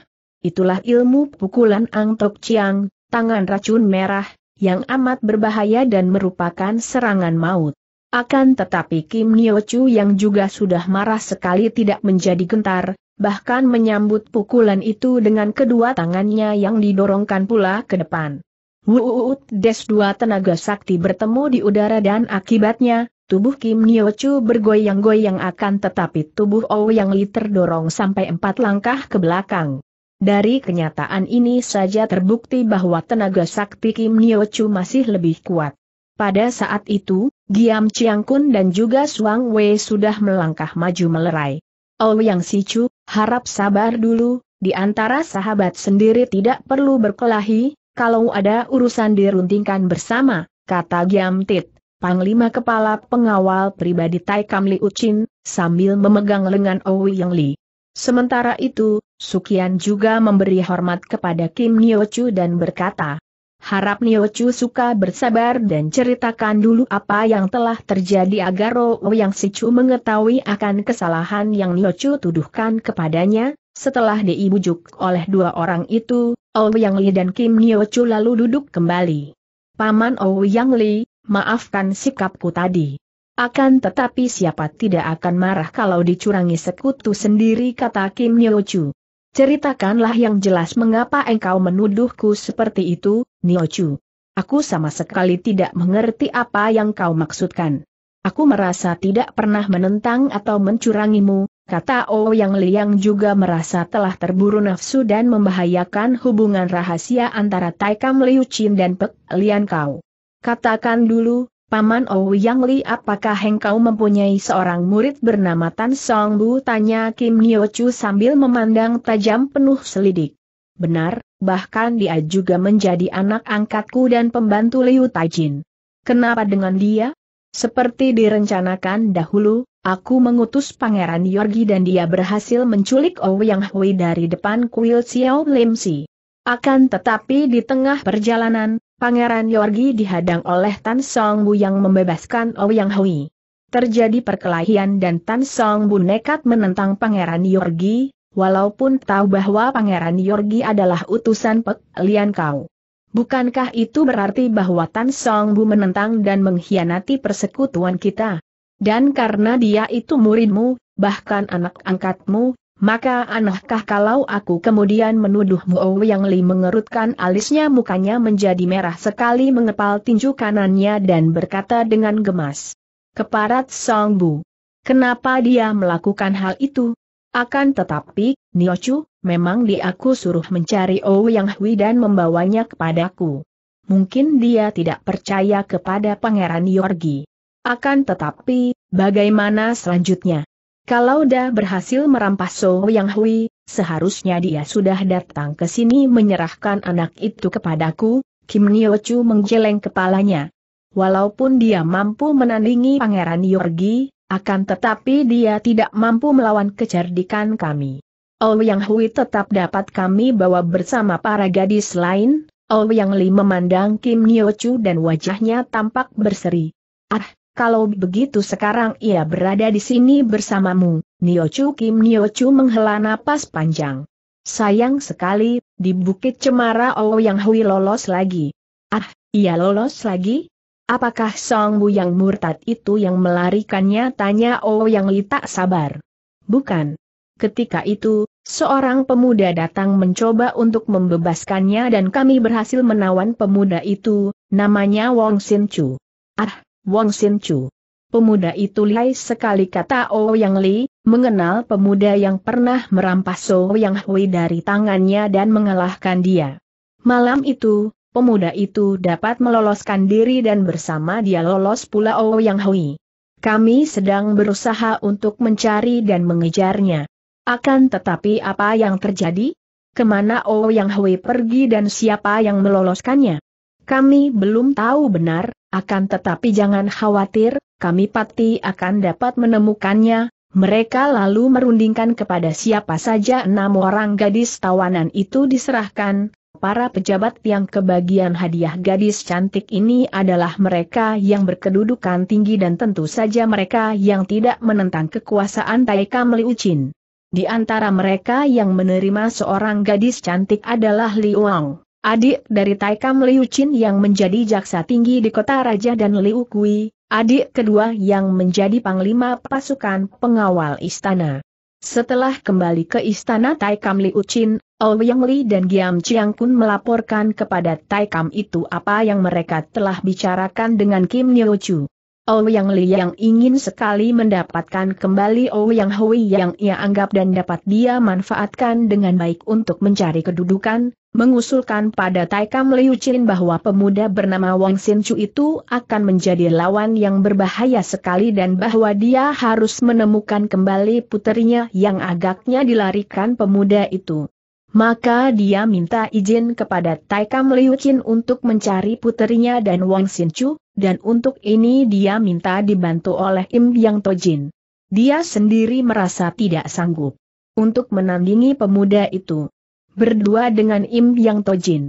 itulah ilmu pukulan Angtok Chiang, tangan racun merah, yang amat berbahaya dan merupakan serangan maut. Akan tetapi Kim Nyo Chu yang juga sudah marah sekali tidak menjadi gentar, bahkan menyambut pukulan itu dengan kedua tangannya yang didorongkan pula ke depan. Wuut des dua tenaga sakti bertemu di udara dan akibatnya, tubuh Kim Nyo Chu bergoyang-goyang akan tetapi tubuh Ouyang Li terdorong sampai empat langkah ke belakang. Dari kenyataan ini saja terbukti bahwa tenaga sakti Kim Nyo Chu masih lebih kuat. Pada saat itu, Giam Chiang Kun dan juga Suang Wei sudah melangkah maju melerai. Ouyang Chu, harap sabar dulu, di antara sahabat sendiri tidak perlu berkelahi, kalau ada urusan diruntingkan bersama, kata Giam Tit, Panglima Kepala Pengawal Pribadi Tai Kam Liu Chin, sambil memegang lengan Ouyang Li. Sementara itu, Sukian juga memberi hormat kepada Kim Niochu dan berkata, Harap Niochu suka bersabar dan ceritakan dulu apa yang telah terjadi agar Ro yang Sichu mengetahui akan kesalahan yang Niochu tuduhkan kepadanya, setelah diibujuk oleh dua orang itu, Ouyang Li dan Kim Niochu lalu duduk kembali. Paman Ouyang Li, maafkan sikapku tadi. Akan tetapi siapa tidak akan marah kalau dicurangi sekutu sendiri kata Kim Niochu. Ceritakanlah yang jelas mengapa engkau menuduhku seperti itu, Niochu. Aku sama sekali tidak mengerti apa yang kau maksudkan. Aku merasa tidak pernah menentang atau mencurangimu, kata O oh Yang Liang juga merasa telah terburu nafsu dan membahayakan hubungan rahasia antara Taikam Liu Chin dan Pek Lian Kau. Katakan dulu, Paman Yang Li apakah engkau mempunyai seorang murid bernama Tan Song Bu tanya Kim Nyo Chu sambil memandang tajam penuh selidik. Benar, bahkan dia juga menjadi anak angkatku dan pembantu Liu Taijin. Kenapa dengan dia? Seperti direncanakan dahulu, aku mengutus Pangeran Yorgi dan dia berhasil menculik Yang Hui dari depan kuil Xiao Lim Si. Akan tetapi di tengah perjalanan, Pangeran Yorgi dihadang oleh Tan Song Bu yang membebaskan Ouyang Hui. Terjadi perkelahian dan Tan Song Bu nekat menentang Pangeran Yorgi, walaupun tahu bahwa Pangeran Yorgi adalah utusan Pek Lian Kau. Bukankah itu berarti bahwa Tan Song Bu menentang dan mengkhianati persekutuan kita? Dan karena dia itu muridmu, bahkan anak angkatmu, maka anehkah kalau aku kemudian menuduhmu Muo Yang Li mengerutkan alisnya mukanya menjadi merah sekali mengepal tinju kanannya dan berkata dengan gemas. Keparat Song Bu. Kenapa dia melakukan hal itu? Akan tetapi, Chu, memang dia aku suruh mencari O Yang Hui dan membawanya kepadaku. Mungkin dia tidak percaya kepada Pangeran Yorgi. Akan tetapi, bagaimana selanjutnya? Kalau dah berhasil merampas So Yang Hui, seharusnya dia sudah datang ke sini menyerahkan anak itu kepadaku, Kim Nio Chu menggeleng kepalanya. Walaupun dia mampu menandingi Pangeran Yorgi, akan tetapi dia tidak mampu melawan kecerdikan kami. Yang Hui tetap dapat kami bawa bersama para gadis lain, Yang Li memandang Kim Nio Chu dan wajahnya tampak berseri. Ah, kalau begitu sekarang ia berada di sini bersamamu, Nio Chu Kim Nio Chu menghela napas panjang. Sayang sekali, di Bukit Cemara Oh Yang Hui lolos lagi. Ah, ia lolos lagi? Apakah Song Bu yang murtad itu yang melarikannya? Tanya Oh Yang Li tak sabar. Bukan. Ketika itu, seorang pemuda datang mencoba untuk membebaskannya dan kami berhasil menawan pemuda itu, namanya Wong Sin Chu. Ah, Wong Sin Chu. Pemuda itu lihai sekali kata oh Yang Li, mengenal pemuda yang pernah merampas oh Yang Hui dari tangannya dan mengalahkan dia. Malam itu, pemuda itu dapat meloloskan diri dan bersama dia lolos pula oh Yang Hui. Kami sedang berusaha untuk mencari dan mengejarnya. Akan tetapi apa yang terjadi? Kemana Yang Hui pergi dan siapa yang meloloskannya? Kami belum tahu benar, akan tetapi jangan khawatir, kami pasti akan dapat menemukannya. Mereka lalu merundingkan kepada siapa saja enam orang gadis tawanan itu diserahkan. Para pejabat yang kebagian hadiah gadis cantik ini adalah mereka yang berkedudukan tinggi dan tentu saja mereka yang tidak menentang kekuasaan Taika Meliucin. Di antara mereka yang menerima seorang gadis cantik adalah Wang adik dari Taikam Liu Chin yang menjadi jaksa tinggi di kota raja dan Liu Kui, adik kedua yang menjadi panglima pasukan pengawal istana. Setelah kembali ke istana Taikam Liu Chin, Ouyang Li dan Giam Chiang Kun melaporkan kepada Taikam itu apa yang mereka telah bicarakan dengan Kim Niu Chu. Ouyang oh Li yang ingin sekali mendapatkan kembali Ouyang oh Hui yang ia anggap dan dapat dia manfaatkan dengan baik untuk mencari kedudukan, mengusulkan pada Taikam Liu Chin bahwa pemuda bernama Wang Sin Chu itu akan menjadi lawan yang berbahaya sekali dan bahwa dia harus menemukan kembali puterinya yang agaknya dilarikan pemuda itu. Maka dia minta izin kepada Taikam Liu Qin untuk mencari puterinya dan Wang Chu, dan untuk ini dia minta dibantu oleh Im Yang Tojin. Dia sendiri merasa tidak sanggup untuk menandingi pemuda itu. Berdua dengan Im Yang Tojin.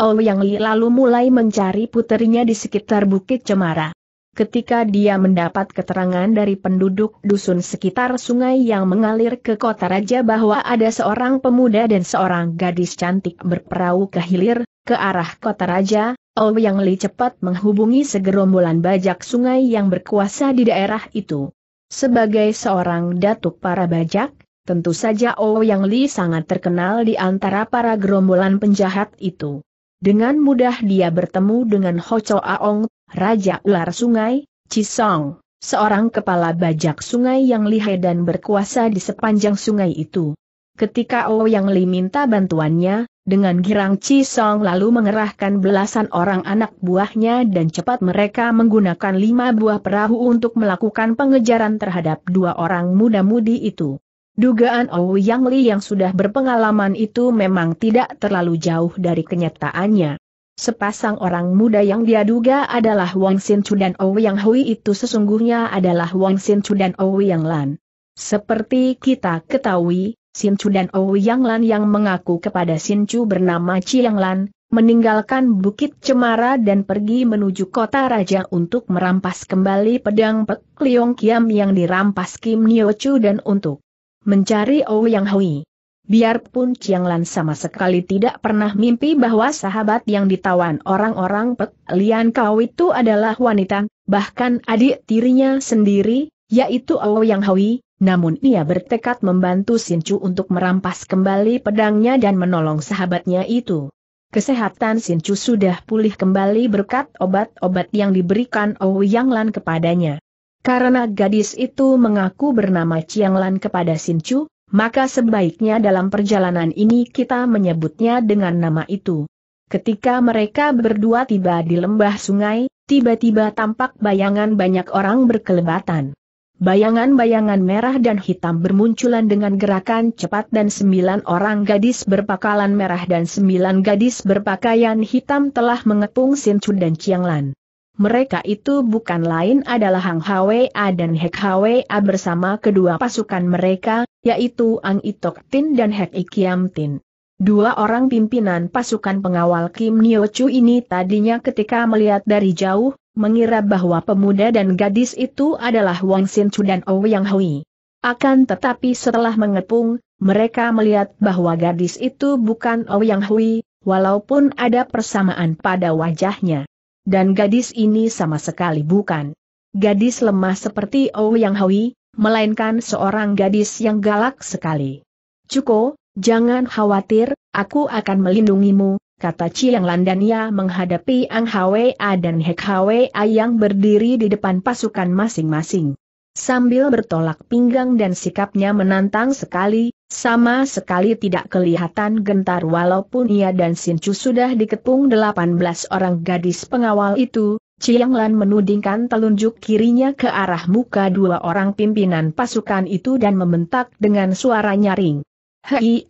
Ou Yang Li lalu mulai mencari puterinya di sekitar Bukit Cemara. Ketika dia mendapat keterangan dari penduduk dusun sekitar sungai yang mengalir ke kota raja bahwa ada seorang pemuda dan seorang gadis cantik berperahu ke hilir, ke arah kota raja, Ouyang Li cepat menghubungi segerombolan bajak sungai yang berkuasa di daerah itu. Sebagai seorang datuk para bajak, tentu saja Ouyang Li sangat terkenal di antara para gerombolan penjahat itu. Dengan mudah dia bertemu dengan Ho Cho Aong, Raja Ular Sungai, Cisong, seorang kepala bajak sungai yang lihai dan berkuasa di sepanjang sungai itu. Ketika yang Li minta bantuannya, dengan girang Cisong lalu mengerahkan belasan orang anak buahnya dan cepat mereka menggunakan lima buah perahu untuk melakukan pengejaran terhadap dua orang muda-mudi itu. Dugaan yang Li yang sudah berpengalaman itu memang tidak terlalu jauh dari kenyataannya. Sepasang orang muda yang dia duga adalah Wang Chu dan Ouyang Hui itu sesungguhnya adalah Wang Chu dan Ouyang Lan. Seperti kita ketahui, Chu dan Ouyang Lan yang mengaku kepada Chu bernama Chiang Lan, meninggalkan Bukit Cemara dan pergi menuju kota raja untuk merampas kembali pedang Pek Liong Kiam yang dirampas Kim Nio Chu dan untuk mencari Ouyang Hui. Biarpun Chiang Lan sama sekali tidak pernah mimpi bahwa sahabat yang ditawan orang-orang Pek Lian Kau itu adalah wanita, bahkan adik tirinya sendiri, yaitu Ouyang Hui, namun ia bertekad membantu Sinchu untuk merampas kembali pedangnya dan menolong sahabatnya itu. Kesehatan Sinchu sudah pulih kembali berkat obat-obat yang diberikan Ouyang Lan kepadanya. Karena gadis itu mengaku bernama Chiang Lan kepada Sinchu, maka sebaiknya dalam perjalanan ini kita menyebutnya dengan nama itu. Ketika mereka berdua tiba di lembah sungai, tiba-tiba tampak bayangan banyak orang berkelebatan. Bayangan-bayangan merah dan hitam bermunculan dengan gerakan cepat dan sembilan orang gadis berpakalan merah dan sembilan gadis berpakaian hitam telah mengepung Chu dan Lan. Mereka itu bukan lain adalah Hang Hwa dan Hek Hwa bersama kedua pasukan mereka, yaitu Ang Itok Tin dan Hek Ikiam Tin. Dua orang pimpinan pasukan pengawal Kim Nyo Chu ini tadinya ketika melihat dari jauh, mengira bahwa pemuda dan gadis itu adalah Wang Sin Chu dan Ouyang Hui. Akan tetapi setelah mengepung, mereka melihat bahwa gadis itu bukan Ouyang Hui, walaupun ada persamaan pada wajahnya dan gadis ini sama sekali bukan gadis lemah seperti oh yang Hui, melainkan seorang gadis yang galak sekali. Cuko, jangan khawatir, aku akan melindungimu, kata Chiang Landania menghadapi Ang Hwa dan Hek Hwa yang berdiri di depan pasukan masing-masing. Sambil bertolak pinggang dan sikapnya menantang sekali, sama sekali tidak kelihatan gentar walaupun ia dan Sincu sudah dikepung 18 orang gadis pengawal itu, Chiang Lan menudingkan telunjuk kirinya ke arah muka dua orang pimpinan pasukan itu dan membentak dengan suara nyaring. Hei,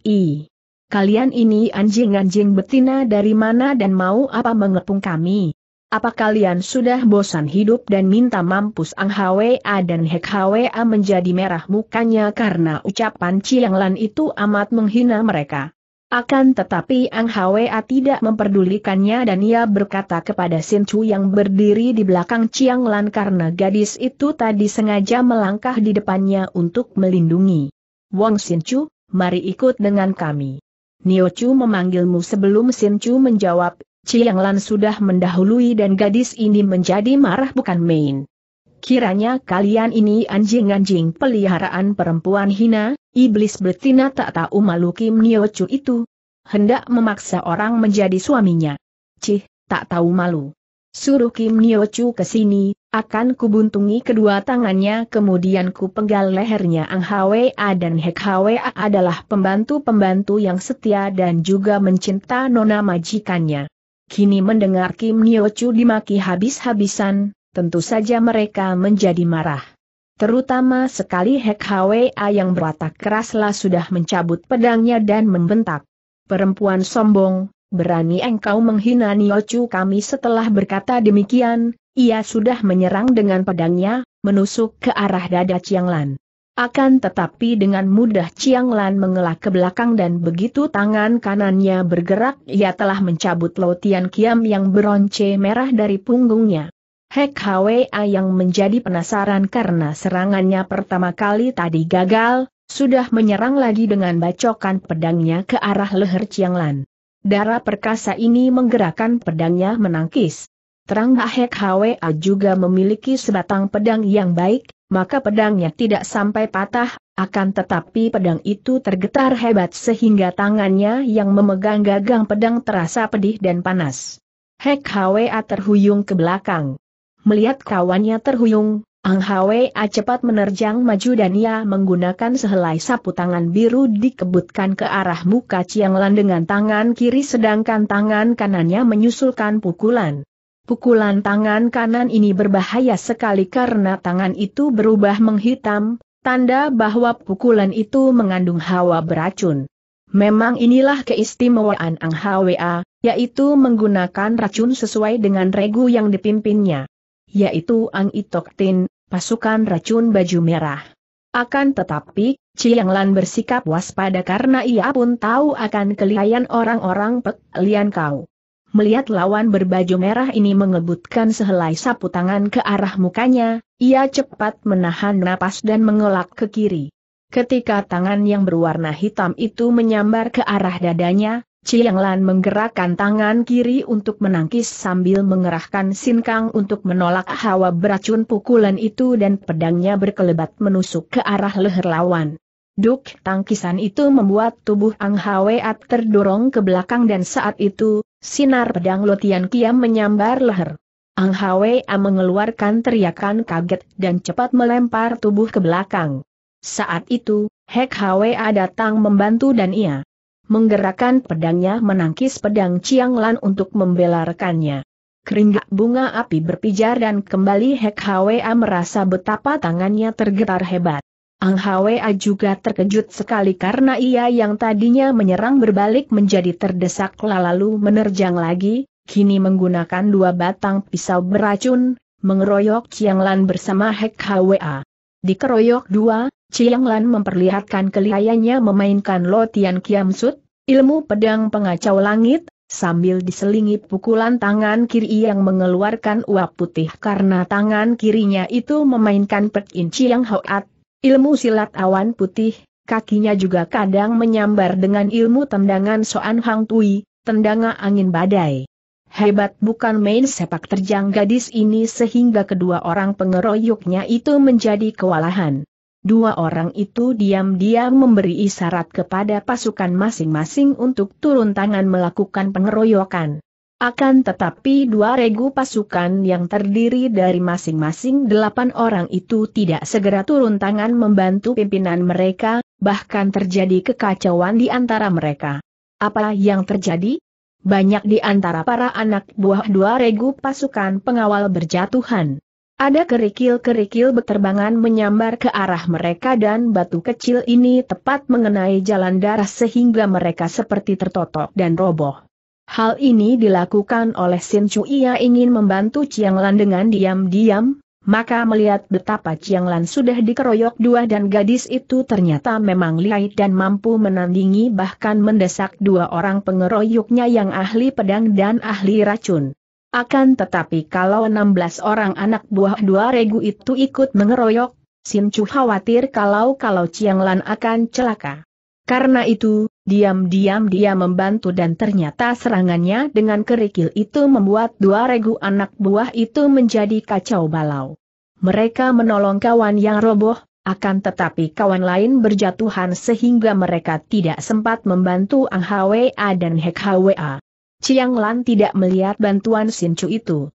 kalian ini anjing-anjing betina dari mana dan mau apa mengepung kami? Apa kalian sudah bosan hidup dan minta mampus Ang Hwa dan Hek Hwa menjadi merah mukanya karena ucapan Chiang Lan itu amat menghina mereka. Akan tetapi Ang Hwa tidak memperdulikannya dan ia berkata kepada Sin Chu yang berdiri di belakang Chiang Lan karena gadis itu tadi sengaja melangkah di depannya untuk melindungi. Wong Sin Chu, mari ikut dengan kami. Nio Chu memanggilmu sebelum Sin Chu menjawab, Chiang Lan sudah mendahului dan gadis ini menjadi marah bukan main. Kiranya kalian ini anjing-anjing peliharaan perempuan hina, iblis betina tak tahu malu Kim Nio Chu itu. Hendak memaksa orang menjadi suaminya. Cih, tak tahu malu. Suruh Kim Nio Chu ke sini, akan kubuntungi kedua tangannya kemudian ku penggal lehernya Ang Hwa dan Hek Hwa adalah pembantu-pembantu yang setia dan juga mencinta nona majikannya kini mendengar Kim Nyo Chu dimaki habis-habisan, tentu saja mereka menjadi marah. Terutama sekali Hek Hwa yang berwatak keraslah sudah mencabut pedangnya dan membentak. Perempuan sombong, berani engkau menghina Niochu kami setelah berkata demikian, ia sudah menyerang dengan pedangnya, menusuk ke arah dada Chiang Lan. Akan tetapi dengan mudah Chiang Lan mengelak ke belakang dan begitu tangan kanannya bergerak ia telah mencabut Lotian Kiam yang beronce merah dari punggungnya. Hek Hwa yang menjadi penasaran karena serangannya pertama kali tadi gagal, sudah menyerang lagi dengan bacokan pedangnya ke arah leher Chiang Lan. Darah perkasa ini menggerakkan pedangnya menangkis. Terang Hek Hwa juga memiliki sebatang pedang yang baik, maka pedangnya tidak sampai patah, akan tetapi pedang itu tergetar hebat sehingga tangannya yang memegang gagang pedang terasa pedih dan panas. Hek Hwa terhuyung ke belakang. Melihat kawannya terhuyung, Ang Hwa cepat menerjang maju dan ia menggunakan sehelai sapu tangan biru dikebutkan ke arah muka Chiang Lan dengan tangan kiri sedangkan tangan kanannya menyusulkan pukulan. Pukulan tangan kanan ini berbahaya sekali karena tangan itu berubah menghitam, tanda bahwa pukulan itu mengandung hawa beracun. Memang inilah keistimewaan Ang Hwa, yaitu menggunakan racun sesuai dengan regu yang dipimpinnya. Yaitu Ang Itok Tin, pasukan racun baju merah. Akan tetapi, Chiang Lan bersikap waspada karena ia pun tahu akan kelihayan orang-orang Pek Lian Kau. Melihat lawan berbaju merah ini mengebutkan sehelai sapu tangan ke arah mukanya, ia cepat menahan napas dan mengelak ke kiri. Ketika tangan yang berwarna hitam itu menyambar ke arah dadanya, Chiang Lan menggerakkan tangan kiri untuk menangkis sambil mengerahkan sinkang untuk menolak hawa beracun pukulan itu dan pedangnya berkelebat menusuk ke arah leher lawan. Duk tangkisan itu membuat tubuh Ang Hwa terdorong ke belakang dan saat itu, Sinar pedang Lotian Kiam menyambar leher. Ang Hwa mengeluarkan teriakan kaget dan cepat melempar tubuh ke belakang. Saat itu, Hek Hwa datang membantu dan ia menggerakkan pedangnya menangkis pedang Chiang Lan untuk membela rekannya. Keringat bunga api berpijar dan kembali Hek Hwa merasa betapa tangannya tergetar hebat. Ang Hwa juga terkejut sekali karena ia yang tadinya menyerang berbalik menjadi terdesak lalu menerjang lagi, kini menggunakan dua batang pisau beracun, mengeroyok Chiang Lan bersama Hek Hwa. Dikeroyok dua, Chiang Lan memperlihatkan kelihayannya memainkan Lotian Kiam Sut, ilmu pedang pengacau langit, sambil diselingi pukulan tangan kiri yang mengeluarkan uap putih karena tangan kirinya itu memainkan Pek In Chiang Hoat Ilmu silat awan putih, kakinya juga kadang menyambar dengan ilmu tendangan Soan Hang Tui, tendanga angin badai. Hebat bukan main sepak terjang gadis ini sehingga kedua orang pengeroyoknya itu menjadi kewalahan. Dua orang itu diam-diam memberi isyarat kepada pasukan masing-masing untuk turun tangan melakukan pengeroyokan. Akan tetapi dua regu pasukan yang terdiri dari masing-masing delapan orang itu tidak segera turun tangan membantu pimpinan mereka, bahkan terjadi kekacauan di antara mereka. Apa yang terjadi? Banyak di antara para anak buah dua regu pasukan pengawal berjatuhan. Ada kerikil-kerikil berterbangan menyambar ke arah mereka dan batu kecil ini tepat mengenai jalan darah sehingga mereka seperti tertotok dan roboh. Hal ini dilakukan oleh Sin Chu ia ingin membantu Chiang Lan dengan diam-diam, maka melihat betapa Chiang Lan sudah dikeroyok dua dan gadis itu ternyata memang lihai dan mampu menandingi bahkan mendesak dua orang pengeroyoknya yang ahli pedang dan ahli racun. Akan tetapi kalau 16 orang anak buah dua regu itu ikut mengeroyok, Sin Chu khawatir kalau-kalau Chiang Lan akan celaka. Karena itu, Diam-diam dia membantu dan ternyata serangannya dengan kerikil itu membuat dua regu anak buah itu menjadi kacau balau. Mereka menolong kawan yang roboh, akan tetapi kawan lain berjatuhan sehingga mereka tidak sempat membantu Ang Hwa dan Hek Hwa. Chiang Lan tidak melihat bantuan Chu itu.